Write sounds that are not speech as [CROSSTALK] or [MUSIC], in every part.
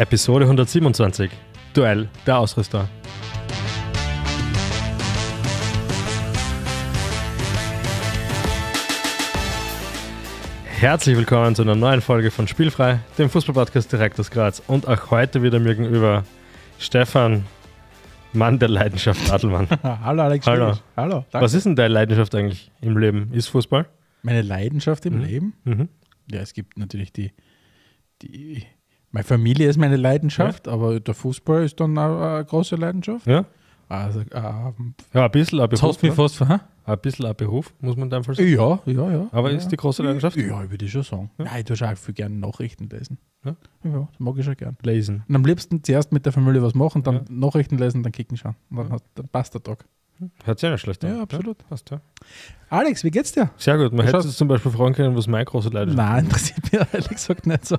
Episode 127. Duell der Ausrüster. Herzlich willkommen zu einer neuen Folge von Spielfrei, dem Fußballpodcast direkt aus Graz. Und auch heute wieder mir gegenüber Stefan, Mann der Leidenschaft, Adelmann. [LAUGHS] Hallo Alex. Hallo. Hallo danke. Was ist denn deine Leidenschaft eigentlich im Leben? Ist Fußball? Meine Leidenschaft im mhm. Leben? Mhm. Ja, es gibt natürlich die, die meine Familie ist meine Leidenschaft, ja. aber der Fußball ist dann auch eine große Leidenschaft. Ja. Also, ähm, ja, ein bisschen ein Beruf. Mich ne? fast, Ein bisschen ein Beruf, muss man einfach sagen. Ja, ja, ja. Aber ja. ist die große Leidenschaft? Ja, ich würde ich schon sagen. Ja. Nein, du schaue auch viel gerne Nachrichten lesen. Ja, ja das mag ich schon gern. Lesen. Und am liebsten zuerst mit der Familie was machen, dann Nachrichten lesen, dann kicken schauen. Und dann, hat, dann passt der Tag. Hört sich ja nicht schlecht an. Ja, absolut. Passt, ja. Alex, wie geht's dir? Sehr gut. Man hätte jetzt zum Beispiel fragen können, was meine große Leidenschaft ist. Nein, interessiert mich [LAUGHS] ehrlich gesagt nicht so.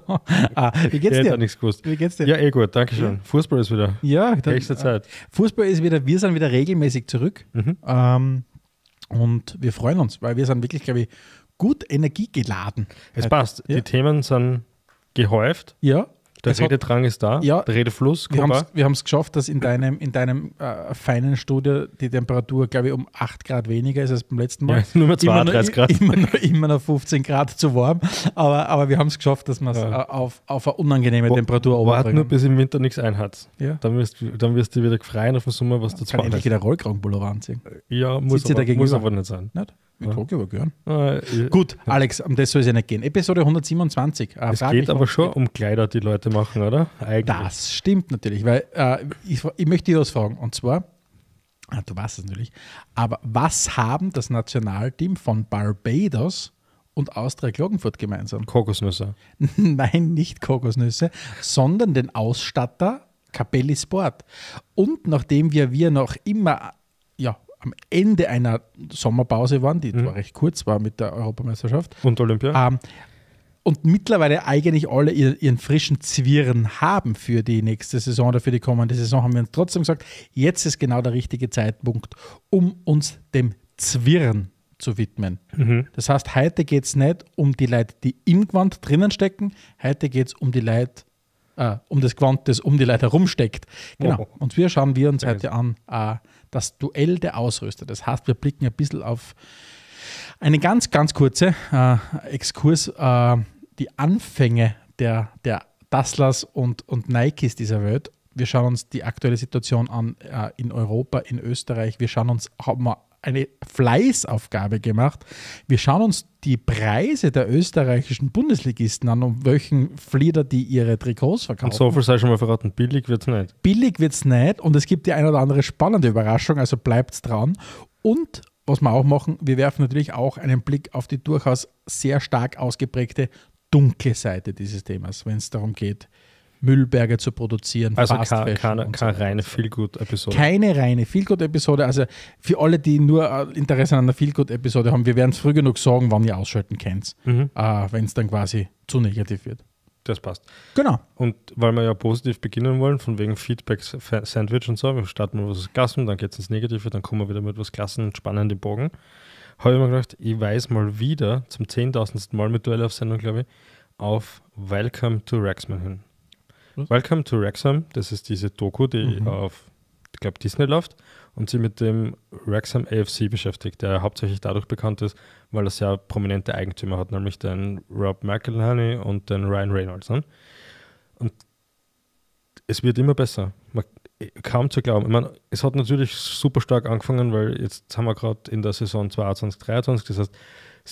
Ah, wie geht's ich dir? Ich nichts gewusst. Wie geht's dir? Ja, eh gut. Dankeschön. Ja. Fußball ist wieder. Ja, dann, nächste äh, Zeit. Fußball ist wieder, wir sind wieder regelmäßig zurück. Mhm. Ähm, und wir freuen uns, weil wir sind wirklich, glaube ich, gut energiegeladen. Es passt. Ja. Die Themen sind gehäuft. Ja. Der es Rededrang hat, ist da, ja, der Redefluss. Kuba. Wir haben es geschafft, dass in deinem, in deinem äh, feinen Studio die Temperatur, glaube ich, um 8 Grad weniger ist als beim letzten Mal. Ja, nur mehr 32 Grad. Immer noch, immer noch 15 Grad zu warm. Aber, aber wir haben es geschafft, dass man es ja. Äh, auf, auf eine unangenehme Wo, Temperatur erobert. Warte nur, bis im Winter nichts einhat. Ja. Dann, wirst, dann wirst du wieder gefreien und auf dem Sommer was dazu Kann ich wieder Rollkragenpullover anziehen? Ja, muss, Sitzt aber, muss aber nicht sein. Nicht? Ich ja. trage gern. Äh, Gut, ja. Alex, um das soll es ja nicht gehen. Episode 127. Äh, ah, es geht aber schon um Kleider, die Leute machen, oder? Eigentlich. Das stimmt natürlich, weil äh, ich, ich möchte dir was fragen. Und zwar, ah, du weißt es natürlich, aber was haben das Nationalteam von Barbados und Austria Klagenfurt gemeinsam? Kokosnüsse. [LAUGHS] Nein, nicht Kokosnüsse, sondern den Ausstatter Capelli Sport. Und nachdem wir, wir noch immer am Ende einer Sommerpause waren, die mhm. zwar recht kurz war mit der Europameisterschaft. Und Olympia. Ähm, und mittlerweile eigentlich alle ihren frischen Zwirren haben für die nächste Saison oder für die kommende Saison, haben wir uns trotzdem gesagt, jetzt ist genau der richtige Zeitpunkt, um uns dem Zwirren zu widmen. Mhm. Das heißt, heute geht es nicht um die Leute, die im Gewand drinnen stecken, heute geht es um die Leute, äh, um das Quant, das um die Leute herumsteckt. Genau. Oh. Und wir schauen wir uns heute an äh, das Duell der Ausrüster. Das heißt, wir blicken ein bisschen auf eine ganz, ganz kurze äh, Exkurs, äh, die Anfänge der, der Dasslers und, und Nikes dieser Welt. Wir schauen uns die aktuelle Situation an äh, in Europa, in Österreich. Wir schauen uns, haben wir eine Fleißaufgabe gemacht. Wir schauen uns die Preise der österreichischen Bundesligisten an, um welchen Flieder die ihre Trikots verkaufen. Und so viel sei schon mal verraten, billig wird es nicht. Billig wird es nicht und es gibt die eine oder andere spannende Überraschung, also bleibt's dran. Und was wir auch machen, wir werfen natürlich auch einen Blick auf die durchaus sehr stark ausgeprägte dunkle Seite dieses Themas, wenn es darum geht, Müllberge zu produzieren. Also keine, keine, keine so reine Feelgood-Episode. Keine reine Feelgood-Episode. Also für alle, die nur äh, Interesse an einer Feelgood-Episode haben, wir werden es früh genug sagen, wann ihr ausschalten könnt, mhm. äh, wenn es dann quasi zu negativ wird. Das passt. Genau. Und weil wir ja positiv beginnen wollen, von wegen Feedback, Sandwich und so, wir starten mal was Klassen, dann geht es ins Negative, dann kommen wir wieder mit was Klassen und spannenden Bogen. Habe ich mir gedacht, ich weiß mal wieder zum 10.000. Mal mit Duell auf Sendung, glaube ich, auf Welcome to Rexman hin. Schluss. Hm? Welcome to Wrexham, das ist diese Doku, die mhm. auf, ich glaube, Disney läuft und sie mit dem Wrexham AFC beschäftigt, der hauptsächlich dadurch bekannt ist, weil er sehr prominente Eigentümer hat, nämlich den Rob McElhenney und den Ryan Reynolds. Ne? Und es wird immer besser. Man, kaum zu glauben. Ich meine, es hat natürlich super stark angefangen, weil jetzt haben wir gerade in der Saison 22, 23, das heißt,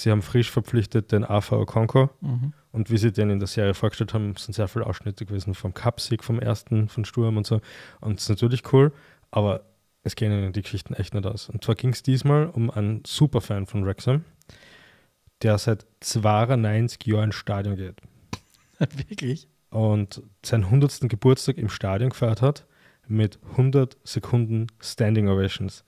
Sie haben frisch verpflichtet den AV Okonko. Mhm. Und wie sie den in der Serie vorgestellt haben, sind sehr viele Ausschnitte gewesen vom Cup-Sieg, vom ersten, von Sturm und so. Und es ist natürlich cool, aber es gehen ihnen die Geschichten echt nicht aus. Und zwar ging es diesmal um einen Superfan von Wrexham, der seit 92 Jahren ins Stadion geht. [LAUGHS] Wirklich? Und seinen 100. Geburtstag im Stadion gefeiert hat mit 100 Sekunden Standing Ovations.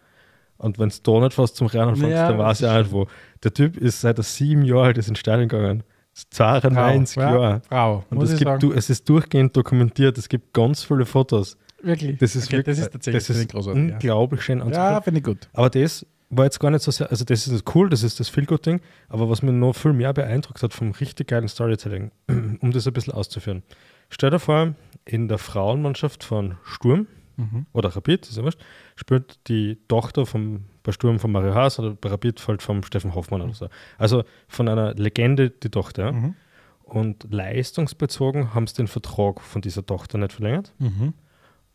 Und wenn es da nicht fast zum Rennen fängst, ja, dann war es ja auch nicht wo. Der Typ ist seit sieben Jahren alt ist in Stadion gegangen. 92 Jahre. Frau, und es, gibt, du, es ist durchgehend dokumentiert. Es gibt ganz viele Fotos. Wirklich? Das ist, okay, wirklich, das ist tatsächlich das ist unglaublich ja. schön. Anzuschauen. Ja, finde ich gut. Aber das war jetzt gar nicht so sehr, also das ist cool, das ist das Feel-Good-Ding, aber was mich noch viel mehr beeindruckt hat vom richtig geilen Storytelling, [CLEARS THROAT] um das ein bisschen auszuführen. Stell dir vor, in der Frauenmannschaft von Sturm, mhm. oder Rapid, ist ja wurscht, spielt die Tochter vom, bei Sturm von Mario Haas oder bei Rapid halt vom Steffen Hoffmann mhm. oder so. Also von einer Legende die Tochter. Mhm. Und leistungsbezogen haben sie den Vertrag von dieser Tochter nicht verlängert. Mhm.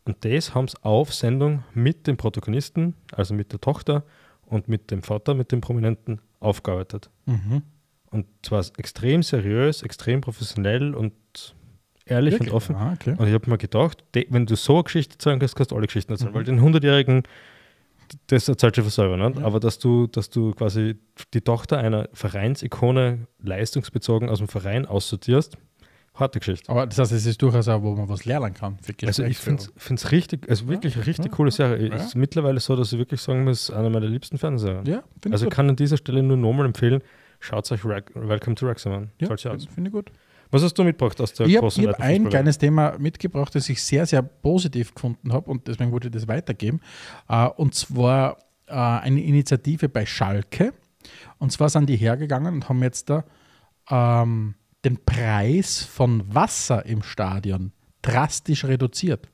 Und das haben sie auf Sendung mit dem Protagonisten, also mit der Tochter und mit dem Vater, mit dem Prominenten, aufgearbeitet. Mhm. Und zwar extrem seriös, extrem professionell und ehrlich Wirklich? und offen. Ah, okay. Und ich habe mir gedacht, wenn du so eine Geschichte zeigen kannst, kannst du alle Geschichten erzählen, mhm. weil den 100-Jährigen, das erzählt schon für selber. Ne? Ja. Aber dass du, dass du quasi die Tochter einer Vereinsikone leistungsbezogen aus dem Verein aussortierst, harte Geschichte. Aber das heißt, es ist durchaus auch, wo man was lernen kann. also ich finde es richtig, also wirklich ja. eine richtig ja. coole Serie. Ja. Ist mittlerweile so, dass ich wirklich sagen muss, einer meiner liebsten Fernseher. Ja, also ich kann an dieser Stelle nur nochmal empfehlen, schaut euch Welcome to Wrexham an. Ja, finde ich gut. Was hast du mitgebracht aus der ich großen hab, Ich habe ein kleines Thema mitgebracht, das ich sehr, sehr positiv gefunden habe und deswegen wollte ich das weitergeben. Äh, und zwar äh, eine Initiative bei Schalke. Und zwar sind die hergegangen und haben jetzt da ähm, den Preis von Wasser im Stadion drastisch reduziert.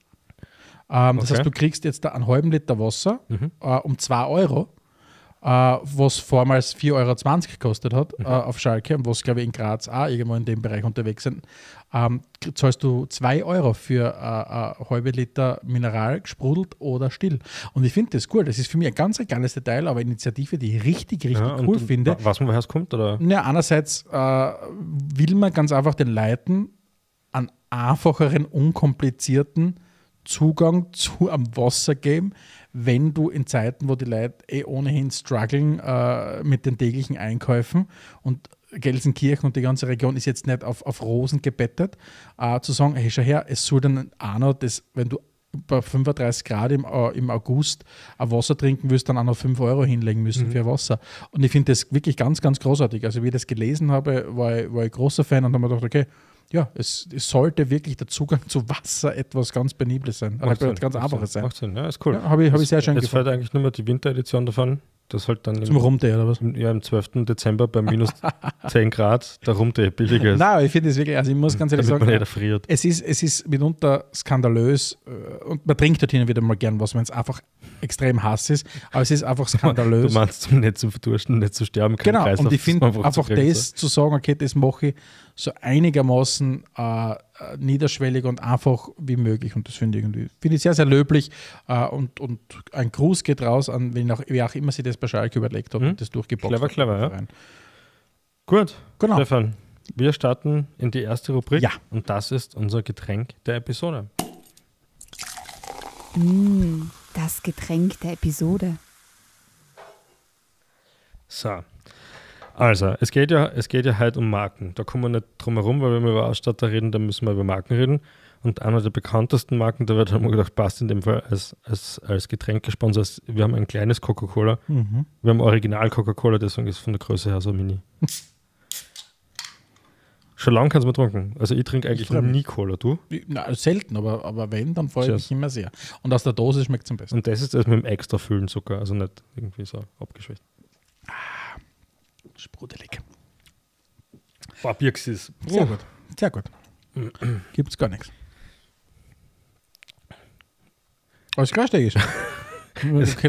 Ähm, okay. Das heißt, du kriegst jetzt da einen halben Liter Wasser mhm. äh, um 2 Euro Uh, was vormals 4,20 Euro gekostet hat mhm. uh, auf Schalke, und was glaube ich in Graz auch irgendwo in dem Bereich unterwegs sind, um, ähm, zahlst du 2 Euro für uh, äh, halbe Liter Mineral, gesprudelt oder still. Und ich finde das cool. Das ist für mich ein ganz regales Detail, aber Initiative, die ich richtig, richtig ja, cool finde. Was man woher es kommt? Oder? Ja, einerseits will man ganz einfach den Leuten einen einfacheren, unkomplizierten Zugang zu am Wasser geben, wenn du in Zeiten, wo die Leute eh ohnehin strugglen äh, mit den täglichen Einkäufen und Gelsenkirchen und die ganze Region ist jetzt nicht auf, auf Rosen gebettet, äh, zu sagen, hey, schau her, es soll dann einer, das, wenn du bei 35 Grad im, äh, im August ein Wasser trinken willst, dann auch noch 5 Euro hinlegen müssen mhm. für Wasser. Und ich finde das wirklich ganz, ganz großartig. Also, wie ich das gelesen habe, war ich, war ich großer Fan und habe mir gedacht, okay, ja, es, es, sollte wirklich der Zugang zu Wasser etwas ganz Penibles sein. Macht Sinn, ganz Einfaches sein. Macht Sinn, ja, ist cool. Ja, Habe ich, hab ich sehr schön Jetzt gefällt eigentlich nur mal die Winteredition davon. Das halt dann Zum Rumtee oder was? Im, ja, am 12. Dezember bei minus 10 [LAUGHS] Grad der Rumtee billiger ist. Nein, ich finde es wirklich, also ich muss ganz ehrlich Damit sagen, man friert. Es, ist, es ist mitunter skandalös äh, und man trinkt dorthin wieder mal gern was, wenn es einfach extrem Hass ist, aber es ist einfach skandalös. Du meinst, um nicht zu verdursten, nicht zu sterben, keinen Genau, Kreislauf, und ich finde einfach, einfach zu das zu sagen, okay, das mache ich so einigermaßen äh, äh niederschwellig und einfach wie möglich und das finde ich irgendwie, finde ich sehr, sehr löblich äh, und, und ein Gruß geht raus an, wen auch, wie auch immer sie das bei Schalke überlegt haben hm? und das durchgeboxt Clever, clever, ja. Gut, genau. Stefan, wir starten in die erste Rubrik ja. und das ist unser Getränk der Episode. Mmh. Das Getränk der Episode. So. Also, es geht ja, es geht ja heute halt um Marken. Da kommen wir nicht drum herum, weil wenn wir über Ausstatter reden, dann müssen wir über Marken reden. Und einer der bekanntesten Marken, da wird haben halt wir gedacht, passt in dem Fall als, als, als Getränkesponsor. Wir haben ein kleines Coca-Cola. Mhm. Wir haben Original Coca-Cola, deswegen ist es von der Größe her so mini. [LAUGHS] Schon lange kannst du mir trinken. Also ich trinke eigentlich ich nie Cola, du? Na, also selten, aber, aber wenn, dann freue ich mich immer sehr. Und aus der Dose schmeckt es am besten. Und das ist das mit dem extra Füllen Zucker, also nicht irgendwie so abgeschwächt. Ah, sprudelig. Papierxis. Oh. Sehr gut, sehr gut. Gibt's gar nichts. Alles klar, Stegisch. [LAUGHS]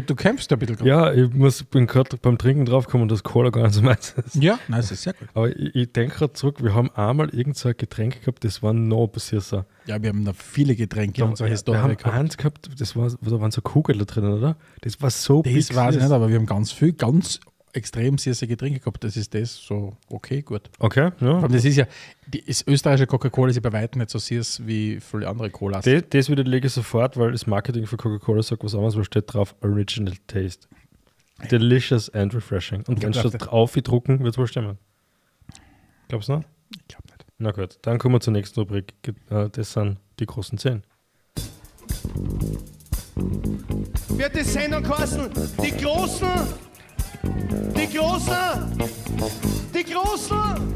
du kämpfst ein bisschen. Grad. Ja, ich muss, bin gerade beim Trinken draufgekommen, dass Cola gar nicht so [LAUGHS] meins ist. Ja, nein, das ist sehr gut. Aber ich, ich denke gerade zurück, wir haben einmal irgendein Getränk gehabt, das war noch besser. Ja, wir haben da viele Getränke da, in unserer ja, Historie wir haben gehabt. eins gehabt, das war, da waren so Kugeln da drin, oder? Das war so Das weiß ich nicht, aber wir haben ganz viel, ganz extrem süße Getränke gehabt. Das ist das so okay, gut. Okay, ja. das ist ja, die ist, österreichische Coca-Cola ist ja bei weitem nicht so süß wie viele andere Colas. Das, das widerlege ich sofort, weil das Marketing für Coca-Cola sagt was anderes, weil steht drauf Original Taste. Delicious and refreshing. Und wenn statt drauf drucken, wird es wohl stimmen. Glaubst du noch? Ich glaube nicht. Na gut, dann kommen wir zur nächsten Rubrik. Äh, das sind die großen Zehn. Wird die Sendung kosten? Die großen die Großen, die Großen,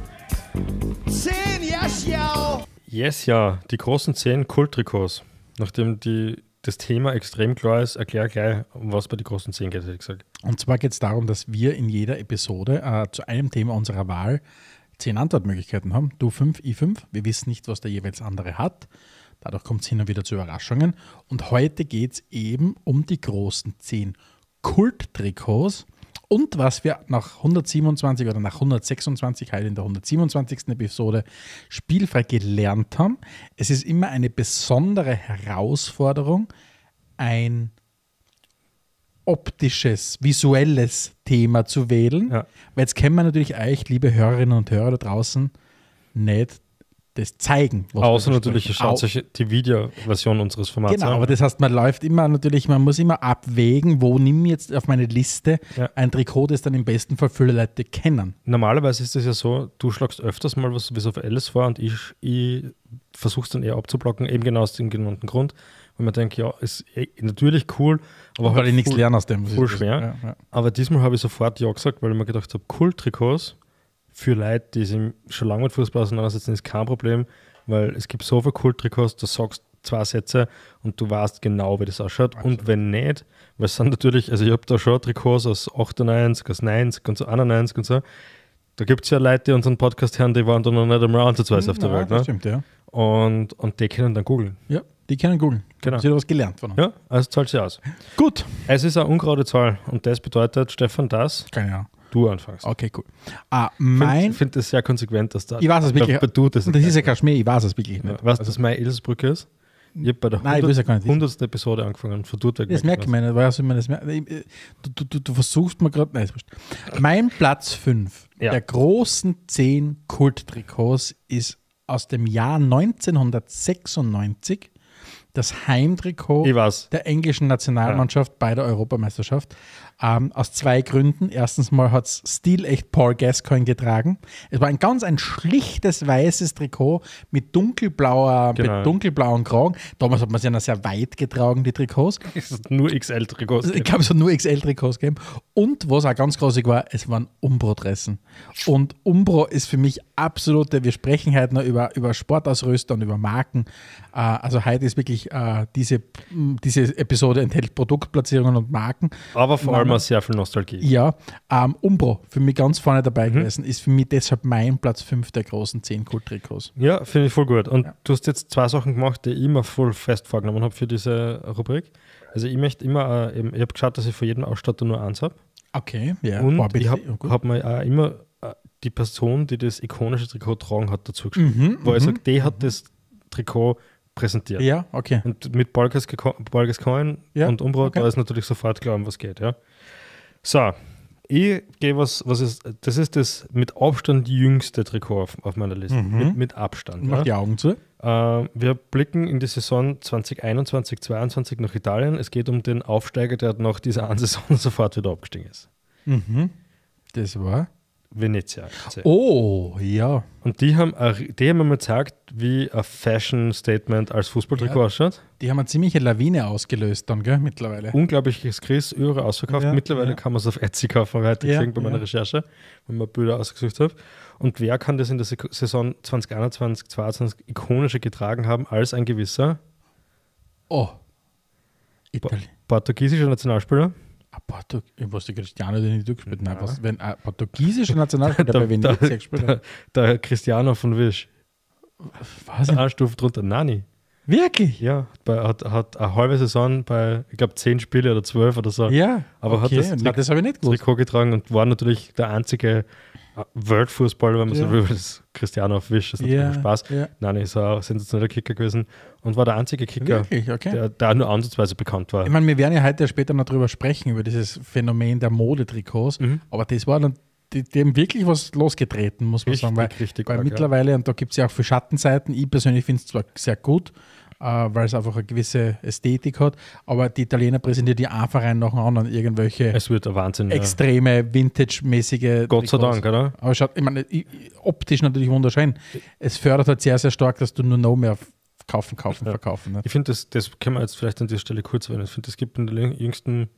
zehn yes, ja. Yes, ja, die großen zehn Kulttrikots. Nachdem die, das Thema extrem klar ist, erklär gleich, um was bei den großen zehn geht, hätte ich gesagt. Und zwar geht es darum, dass wir in jeder Episode äh, zu einem Thema unserer Wahl zehn Antwortmöglichkeiten haben. Du fünf, ich fünf. Wir wissen nicht, was der jeweils andere hat. Dadurch kommt es hin und wieder zu Überraschungen. Und heute geht es eben um die großen zehn Kulttrikots. Und was wir nach 127 oder nach 126, heute in der 127. Episode spielfrei gelernt haben, es ist immer eine besondere Herausforderung, ein optisches, visuelles Thema zu wählen. Ja. Weil jetzt kennen wir natürlich euch, liebe Hörerinnen und Hörer da draußen, nicht das zeigen. Außer natürlich schaut sich die Videoversion unseres Formats genau, an. Genau, aber das heißt, man läuft immer natürlich, man muss immer abwägen, wo nimm jetzt auf meine Liste ja. ein Trikot, das dann im besten Fall viele Leute kennen. Normalerweise ist es ja so, du schlagst öfters mal was bis auf Alice vor und ich, ich versuche es dann eher abzublocken, eben genau aus dem genannten Grund, weil man denkt, ja, ist eh natürlich cool, aber weil halt ich nichts lernen aus dem. Voll schwer. Ja, ja. Aber diesmal habe ich sofort ja gesagt, weil ich mir gedacht habe, cool Trikots für Leute, die sich schon lange mit Fußball auseinandersetzen, ist kein Problem, weil es gibt so viel Kultrikots, du sagst zwei Sätze und du weißt genau, wie das ausschaut. Absolut. Und wenn nicht, weil es sind natürlich, also ich habe da schon Trikots aus 98, aus 90 und so 91 und so. Da gibt es ja Leute, die unseren Podcast hören, die waren da noch nicht einmal ansatzweise mhm, auf der Welt. Ne? Stimmt, ja. Und, und die können dann googeln. Ja, die können googeln. Genau. Sie haben was gelernt von uns. Ja, also zahlt sie aus. Gut. Es ist eine ungerade Zahl und das bedeutet, Stefan, dass. Keine Ahnung du anfängst. Okay, cool. Ah, mein ich finde es sehr konsequent, dass da. Ich weiß es wirklich. Da, du das das ist ja kein Schmäh, ich weiß es wirklich nicht. Weißt du, dass also- meine Eselsbrücke ist? Ich habe bei der Nein, 100, ja 100. Episode angefangen und von dort Das merke ich mir nicht, weil ich äh, Du, du, du, du versuchst mir gerade. mein Platz 5 ja. der großen 10 Kulttrikots ist aus dem Jahr 1996 das Heimtrikot der englischen Nationalmannschaft ja. bei der Europameisterschaft. Ähm, aus zwei Gründen. Erstens mal hat es stilecht Paul Gascoigne getragen. Es war ein ganz ein schlichtes weißes Trikot mit dunkelblauer, genau. mit dunkelblauen Kragen. Damals hat man sie ja noch sehr weit getragen, die Trikots. [LAUGHS] Es hat nur XL-Trikots Ich glaube, es hat nur XL-Trikots gegeben. Und was auch ganz großig war, es waren Umbro-Dressen. Und Umbro ist für mich absolute, wir sprechen heute noch über, über Sportausrüster und über Marken. Äh, also heute ist wirklich äh, diese, diese Episode enthält Produktplatzierungen und Marken. Aber vor allem mal genau. sehr viel Nostalgie. Ja, ähm, Umbro, für mich ganz vorne dabei mhm. gewesen, ist für mich deshalb mein Platz 5 der großen 10 Kult-Trikots. Ja, finde ich voll gut. Und ja. du hast jetzt zwei Sachen gemacht, die ich immer voll fest vorgenommen habe für diese Rubrik. Also ich möchte immer, äh, ich habe geschaut, dass ich von jedem Ausstatter nur eins habe. Okay, ja. Und Boah, ich habe hab mir auch immer äh, die Person, die das ikonische Trikot tragen hat, dazu geschrieben. Mhm, weil ich mhm. sage, die hat das Trikot präsentiert. Ja, okay. Und mit Bolges, Bolges Coin ja, und Umbro, okay. da ist natürlich sofort klar, um was geht, ja. So, ich gehe was, was ist, das ist das mit Abstand jüngste Trikot auf, auf meiner Liste. Mhm. Mit, mit, Abstand. Mach ja. die Augen zu. Äh, wir blicken in die Saison 2021, 2022 nach Italien. Es geht um den Aufsteiger, der nach dieser einen Saison [LAUGHS] sofort wieder abgestiegen ist. Mhm. Das war? venezia Oh, ja. Und die haben, die haben mir gezeigt, wie ein Fashion-Statement als Fußballtrikot ja, ausschaut. Die haben eine ziemliche Lawine ausgelöst dann, gell, mittlerweile. Unglaubliches Chris, Öre ausverkauft. Ja, mittlerweile ja. kann man es auf Etsy kaufen, weiterkriegen ja, bei meiner Recherche, wenn man Bilder ausgesucht hat. Und wer kann das in der Saison 2021, 2022 ikonischer getragen haben als ein gewisser? Oh, Italien. Portugiesischer Nationalspieler? Portu was Cristiano denn nicht gespielt? Nein, was, wenn ein portugiesischer [LAUGHS] Nationalspieler bei Venezia gespielt hat. Der Cristiano von Wisch. Was? Eine Stufe drunter, Nani. Wirklich? Ja, bei, hat, hat eine halbe Saison bei, ich glaube, zehn Spiele oder zwölf oder so. Ja, aber okay. hat das, Nein, das habe ich nicht gewusst. Trikot getragen und war natürlich der einzige World Fußball, wenn man ja. so will, das Christian auf Wisch, das ist natürlich ja. Spaß. Ja. Nein, ist auch ein sensationeller Kicker gewesen und war der einzige Kicker, okay. der da nur ansatzweise bekannt war. Ich meine, wir werden ja heute später noch drüber sprechen, über dieses Phänomen der Modetrikots, mhm. aber das war dann, die, die, haben wirklich was losgetreten, muss man richtig, sagen, weil, richtig weil arg, mittlerweile, und da gibt es ja auch für Schattenseiten, ich persönlich finde es zwar sehr gut, äh, weil es einfach eine gewisse Ästhetik hat. Aber die Italiener präsentieren die einfach rein nach dem anderen irgendwelche es wird ein Wahnsinn, extreme, ja. vintage-mäßige. Gott sei Dank, oder? Aber schaut, ich meine, optisch natürlich wunderschön. Es fördert halt sehr, sehr stark, dass du nur noch mehr kaufen, kaufen, ja. verkaufen. Ne? Ich finde, das, das können wir jetzt vielleicht an dieser Stelle kurz erwähnen. Ich finde, es gibt in den jüngsten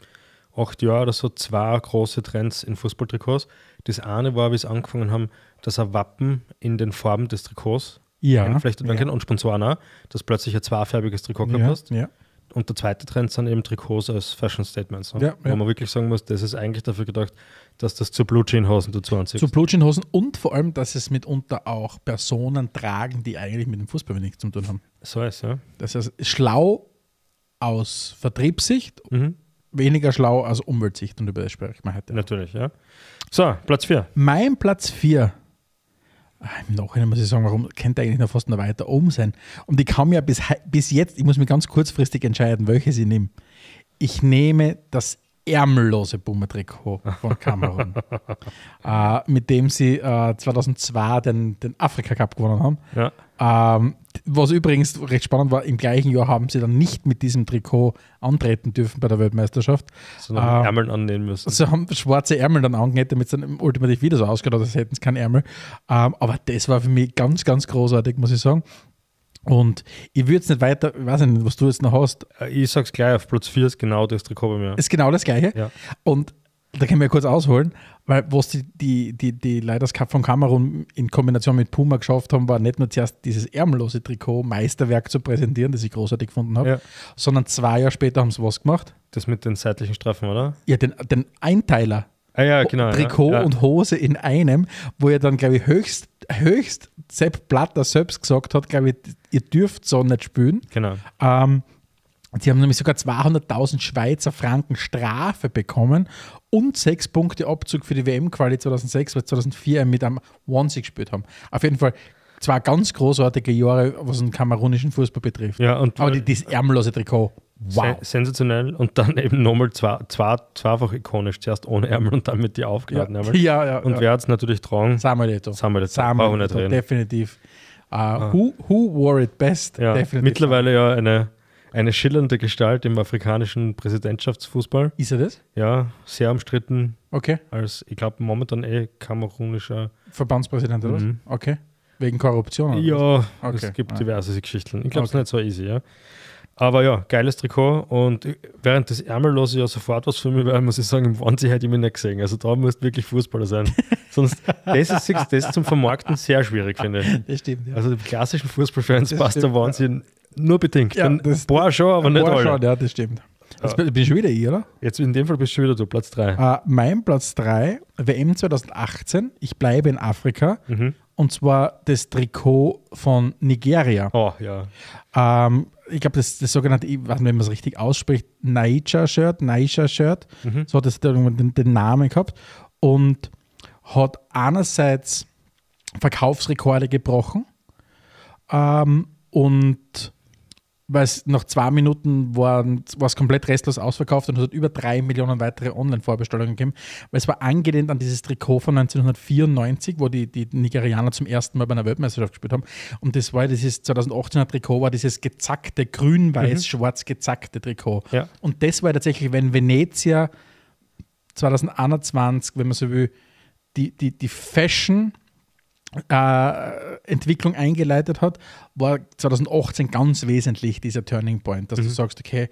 acht Jahren oder so zwei große Trends in Fußballtrikots. Das eine war, wie es angefangen haben, dass ein Wappen in den Farben des Trikots ja. Vielleicht werden ja. kein Unsponsor, dass plötzlich ein zweifärbiges Trikot gehabt ja, hast. Ja. Und der zweite Trend sind eben Trikots als Fashion Statements, ne? ja, wo man wirklich sagen muss, das ist eigentlich dafür gedacht, dass das zu Blue Jean Hosen dazu anziehst. Zu Blue Jean Hosen und vor allem, dass es mitunter auch Personen tragen, die eigentlich mit dem Fußball nichts zu tun haben. So ist ja. Das heißt, schlau aus Vertriebssicht, mhm. weniger schlau aus Umweltsicht und über das ich mal heute. Natürlich, ja. So, Platz 4. Mein Platz 4 Ah, Im Nachhinein muss ich sagen, warum könnte eigentlich noch fast noch weiter oben sein? Und ich kann mir bis, bis jetzt, ich muss mich ganz kurzfristig entscheiden, welches ich nehme. Ich nehme das ärmellose Boomer-Trikot von Kamerun, [LAUGHS] äh, mit dem sie äh, 2002 den, den Afrika-Cup gewonnen haben. Ja. Ähm, was übrigens recht spannend war, im gleichen Jahr haben sie dann nicht mit diesem Trikot antreten dürfen bei der Weltmeisterschaft. Sondern äh, Ärmel annehmen müssen. Sie also haben schwarze Ärmel dann angenäht, damit es dann ultimativ wieder so ausgeht, als hätten sie keinen Ärmel. Ähm, aber das war für mich ganz, ganz großartig, muss ich sagen. Und ich würde es nicht weiter, ich weiß nicht, was du jetzt noch hast. Äh, ich sag's gleich, auf Platz 4 ist genau das Trikot bei mir. Ist genau das gleiche. Ja. Und da können wir kurz ausholen, weil was die, die, die, die Leiders Cup von Kamerun in Kombination mit Puma geschafft haben, war nicht nur zuerst dieses ärmellose Trikot Meisterwerk zu präsentieren, das ich großartig gefunden habe, ja. sondern zwei Jahre später haben sie was gemacht. Das mit den seitlichen Streifen, oder? Ja, den, den Einteiler. Ah, ja, genau, Trikot ja. und Hose in einem, wo er dann, glaube ich, höchst, höchst Sepp Blatter selbst gesagt hat, glaube ich, ihr dürft so nicht spielen. Genau. Ähm, Sie haben nämlich sogar 200.000 Schweizer Franken Strafe bekommen und sechs Punkte Abzug für die WM-Quali 2006, weil 2004 mit einem One Six gespielt haben. Auf jeden Fall zwei ganz großartige Jahre, was den kamerunischen Fußball betrifft. Ja, und Aber die, äh, dieses ärmellose Trikot. Wow. sensationell und dann eben nochmal zwei, zwei, zweifach ikonisch. Zuerst ohne Ärmel und dann mit die aufgeladen ja, [LAUGHS] ja, ja, Und ja. wer hat es natürlich tragen? Samuel Eto. Samuel Eto. Samuel Eto, definitiv. Uh, ah. who, who wore it best? Ja, definitiv. Mittlerweile ja eine eine schillernde Gestalt im afrikanischen Präsidentschaftsfußball. Ist er das? Ja, sehr umstritten. Okay. Als, ich glaube, momentan eh kamerunischer Verbandspräsident oder mhm. was? Okay. Wegen Korruption? Oder ja, okay. es gibt ah. diverse Geschichten. Ich glaube, es okay. ist nicht so easy, ja. Aber ja, geiles Trikot und äh, während des Ärmellose ja sofort was für mich, weil muss ich sagen, im Wahnsinn hätte ich mich nicht gesehen. Also da musst du wirklich Fußballer sein. [LAUGHS] Sonst, das ist das zum Vermarkten sehr schwierig, finde ich. Das stimmt, ja. Also die klassischen Fußballfans das passt stimmt, der Wahnsinn ja nur bedingt. Ja, ein paar schon, aber nicht alle. Schon, ja, das stimmt. Jetzt bin ich wieder ich, oder? Jetzt in dem Fall bist du wieder du, Platz 3. Uh, äh, mein Platz 3, WM 2018, ich bleibe in Afrika. Mhm. Und zwar das Trikot von Nigeria. Oh, ja. Um, ähm, ich glaube, das, das sogenannte, ich weiß nicht, wenn man es richtig ausspricht, Naija-Shirt, Naija-Shirt. Mhm. So hat es den, den Namen gehabt. Und hat einerseits Verkaufsrekorde gebrochen ähm, und weil es nach zwei Minuten war es komplett restlos ausverkauft und es hat über drei Millionen weitere Online-Vorbestellungen gegeben, weil es war angelehnt an dieses Trikot von 1994, wo die, die Nigerianer zum ersten Mal bei einer Weltmeisterschaft gespielt haben. Und das war dieses 2018er Trikot, war dieses gezackte, grün-weiß-schwarz mhm. gezackte Trikot. Ja. Und das war tatsächlich, wenn Venezia 2021, wenn man so will, die, die, die Fashion- äh, Entwicklung eingeleitet hat, war 2018 ganz wesentlich dieser Turning Point, dass mhm. du sagst, okay,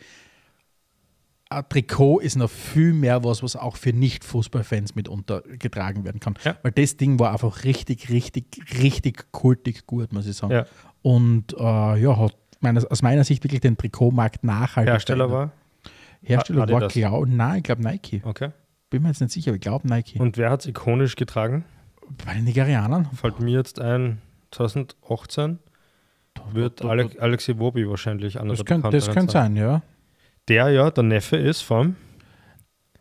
ein Trikot ist noch viel mehr was, was auch für Nicht-Fußballfans mitunter getragen werden kann. Ja. Weil das Ding war einfach richtig, richtig, richtig kultig gut, muss ich sagen. Ja. Und äh, ja, hat meines, aus meiner Sicht wirklich den Trikotmarkt nachhaltig. Hersteller verändert. war? Hersteller Adidas. war, glaube ich, nein, ich glaube Nike. Okay. Bin mir jetzt nicht sicher, aber ich glaube Nike. Und wer hat es ikonisch getragen? Bei den Nigerianern? Fällt mir jetzt ein, 2018 wird Ale Alexi Wobi wahrscheinlich anders bekannt sein. Das könnte sein, ja. Der ja der Neffe ist vom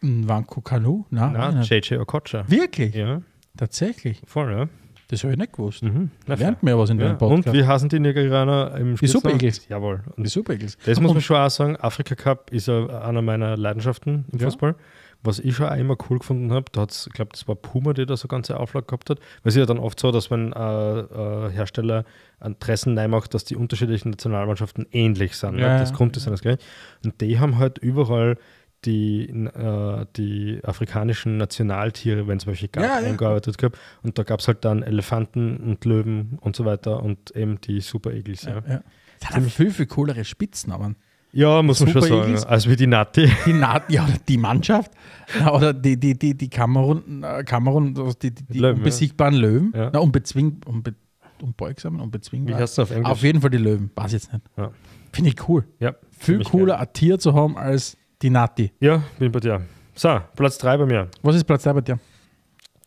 Wanku Kanu, Nein, Na, JJ Okocha. Wirklich? Ja. Tatsächlich? Voll, ja. Das habe ich nicht gewusst. Mhm. Lernt mir was in ja. deinem Podcast. Und wie heißen die Nigerianer im Spiel? Die super Superegels. Jawohl. Und die Superegels. Das muss man schon auch sagen. Afrika Cup ist einer meiner Leidenschaften im ja. Fußball. Was ich schon einmal cool gefunden habe, da hat es, ich glaube, das war Puma, der da so ganze Auflage gehabt hat. Weil es ja dann oft so, dass wenn äh, äh, Hersteller Interessen neu macht, dass die unterschiedlichen Nationalmannschaften ähnlich sind. Ne? Ja, ne? Das Grunddesign ist das gleich. Und die haben halt überall die, äh, die afrikanischen Nationaltiere, wenn es welche gab, ja, eingearbeitet ja. gehabt. Und da gab es halt dann Elefanten und Löwen und so weiter und eben die Super Eagles. Ja, ja. Das hat viel, viel coolere Spitznamen. Ja, muss man schon sagen. Eagles. Also wie die Nati. Die Nati, ja, die Mannschaft. Oder die, die, die, die Kamerun, äh, Kamerun, also die, die, die Löwen, unbesiegbaren ja. Löwen. Ja. Na, unbezwing, unbe, unbeugsamen, unbezwingbar. Wie heißt das auf Englisch? Auf jeden Fall die Löwen, weiß jetzt nicht. Ja. Finde ich cool. Ja, Viel cooler, ein Tier zu haben als die Nati. Ja, bin bei dir. So, Platz 3 bei mir. Was ist Platz 3 bei dir?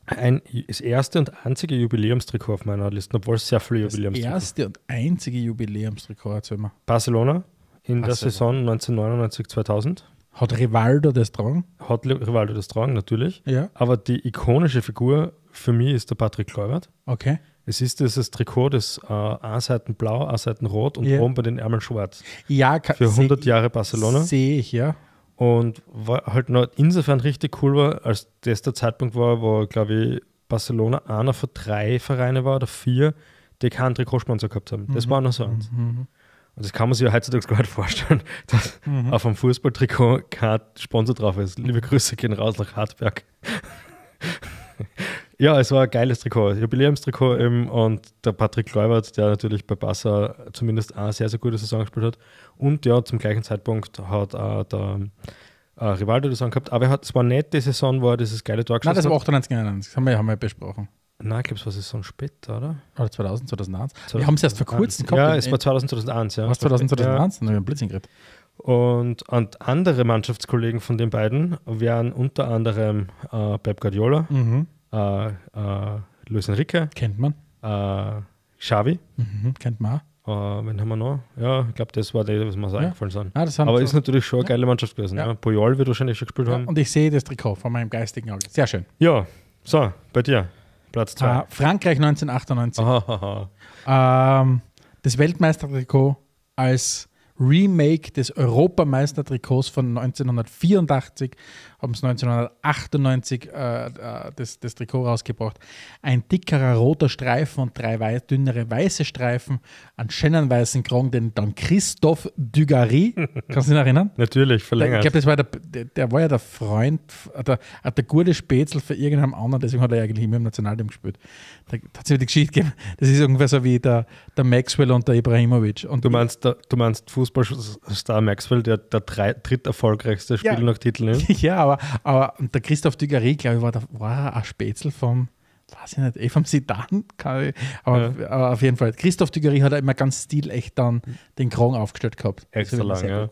Ein, das erste und einzige Jubiläumstrikot auf meiner Liste, obwohl es sehr viele Jubiläumstrikots Das erste und einzige Jubiläumstrikot, erzähl mal. Barcelona, in Ach der so. Saison 1999-2000. Hat Rivaldo das tragen? Hat Rivaldo das tragen, natürlich. Ja. Aber die ikonische Figur für mich ist der Patrick Kleubert. Okay. Es ist dieses Trikot, das äh, A-Seiten blau, A-Seiten rot und yeah. oben bei den Ärmeln schwarz. Ja, kann, Für 100 Jahre Barcelona. Sehe ich, ja. Und war halt noch insofern richtig cool war, als das der Zeitpunkt war, wo, glaube ich, Barcelona einer von drei Vereine war oder vier, die keinen Trikotsponsor gehabt haben. Das mhm. war noch so eins. Mhm. mhm. Und das kann man sich ja heutzutage gar nicht vorstellen, [LAUGHS] dass mhm. auf einem Fußballtrikot kein Sponsor drauf ist. Liebe Grüße gehen raus nach Hartberg. [LAUGHS] ja, es war ein geiles Trikot, Jubiläumstrikot eben. Und der Patrick Kleubert, der natürlich bei Barca zumindest eine sehr, sehr gute Saison gespielt hat. Und ja, zum gleichen Zeitpunkt hat auch der äh, Rivaldo das angehabt. Aber er es war nicht die Saison, wo er dieses geile Tor geschossen hat. Nein, das war 98, 99. Das haben wir, ja besprochen. Nein, ich glaube, was ist so ein Spät, oder? Oder 2000, 2001. 2001. Wir haben es erst vor kurzem gehabt. Ja, es war 2000, 2001, ja. Was 2000, 2001? Ja. Dann haben wir Blitzing geredet. Und, und, andere Mannschaftskollegen von den beiden wären unter anderem äh, Pep Guardiola, mhm. äh, äh, Luis Enrique. Kennt man. Äh, Xavi. Mhm, kennt man auch. Uh, wen haben wir noch? Ja, ich glaube, das war das, was mir so ja. eingefallen sind. Ah, Aber so ist natürlich schon eine geile Mannschaft gewesen. Ja. Ja. Puyol wird wahrscheinlich schon gespielt haben. Und ich sehe das Trikot von meinem geistigen Auge. Sehr schön. Ja, so, bei dir. Platz 2. Äh, ah, Frankreich 1998. Oh, oh, oh. Ähm, das Weltmeistertrikot als Remake des Europameistertrikots von 1984, haben es 1998 äh, das, das, Trikot rausgebracht. Ein dickerer roter Streifen und drei wei dünnere weiße Streifen, einen schönen weißen Kragen, den dann Christophe Dugary, [LAUGHS] kannst du dich erinnern? Natürlich, verlängert. Der, ich glaube, das war der, der, war ja der Freund, der, der gute Spätzle für irgendeinem anderen, deswegen hat er eigentlich immer im Nationalteam gespielt. Da, da hat sich die Geschichte gegeben, das ist ungefähr so wie der, der Maxwell und der Ibrahimovic. Und du meinst, du meinst Fußball Fußballstar Maxwell der, der drei, dritterfolgreichste Spielnochtitel ja. ist. [LAUGHS] ja, aber, aber der Christoph Dugarry, glaube ich, war, der, war ein Spätzle vom, weiß ich nicht, eh vom Sedan, aber, ja. aber, auf jeden Fall. Christoph Dugarry hat immer ganz stilecht dann den Krong aufgestellt gehabt. Extra lang, ja.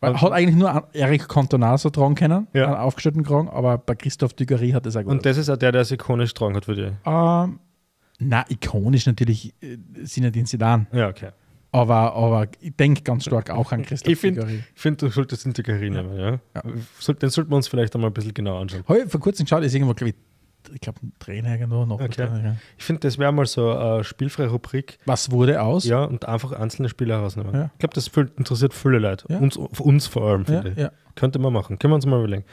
Weil, hat eigentlich nur Eric Cantona so tragen können, ja. einen aufgestellten Krong, aber bei Christoph Dugarry hat es auch gut. Und das ist auch der, der es ikonisch tragen hat für dich? Ähm, na, ikonisch natürlich äh, sind ja den Sidan. Ja, okay. Aber, aber ich denke ganz stark auch an Christoph Ich finde, du solltest den Tigari nehmen. Ja? ja. Den sollten wir uns vielleicht einmal ein bisschen genauer anschauen. Heute vor kurzem schaut, ist irgendwo, glaube ich, ich glaube, ein Trainer irgendwo noch. Okay. Trainer. Ich finde, das wäre mal so eine spielfreie Rubrik. Was wurde aus? Ja, und einfach einzelne Spiele herausnehmen. Ja. Ich glaube, das interessiert viele Leute. Ja. Uns, uns vor allem, finde ja. Könnte man machen. Können wir uns mal überlegen.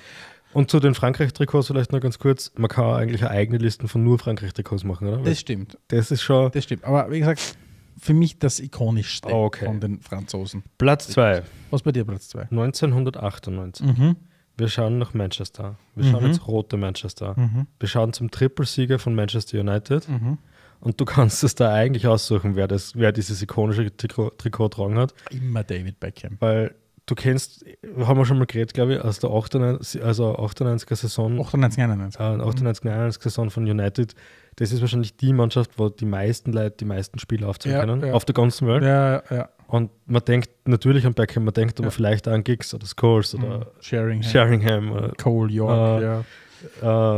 Und zu den Frankreich-Trikots vielleicht noch ganz kurz. Man kann eigentlich eigene Listen von nur Frankreich-Trikots machen, oder? Weil das stimmt. Das ist schon. Das stimmt. Aber wie gesagt, für mich das ikonischste ah, okay. von den Franzosen. Platz 2. Was bei dir Platz 2? 1998. Mhm. Wir schauen nach Manchester. Wir mhm. schauen jetzt rote Manchester. Mhm. Wir schauen zum Trippelsieger von Manchester United. Mhm. Und du kannst es da eigentlich aussuchen, wer, das, wer dieses ikonische Trikot, Trikot tragen hat. Immer David Beckham. Weil du kennst, haben wir schon mal geredet, glaube ich, aus der 98, also 98er Saison. 98, 91. 98, 91 Saison von United. Das ist wahrscheinlich die Mannschaft, wo die meisten Leute die meisten Spiele aufzeigen ja, können, ja. auf der ganzen Welt. Ja, ja. Und man denkt natürlich an Beckham, man denkt aber vielleicht an Giggs oder Scores oder mhm. Sheringham, Sheringham oder, äh, Cole York, äh, ja.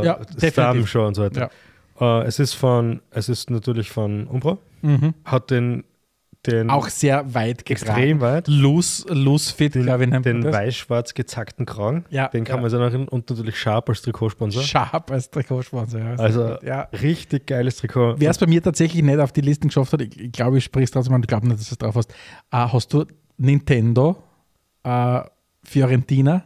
Äh, ja, Stamm schon und so weiter. Ja. Uh, es ist von, es ist natürlich von Umbro, mhm. hat den den. Auch sehr weit getragen. Extrem weit. Loose, loose fit, glaube ich. den weiß-schwarz gezackten Kragen. Ja. Den kann ja. man sich erinnern. Und natürlich Sharp als Trikotsponsor. Sharp als Trikotsponsor, ja. Also, ja. richtig geiles Trikot. Wer es bei mir tatsächlich nicht auf die Listen geschafft hat, ich, glaube, ich sprichst trotzdem an, ich glaube nicht, dass du es drauf hast. Uh, hast du Nintendo, uh, Fiorentina?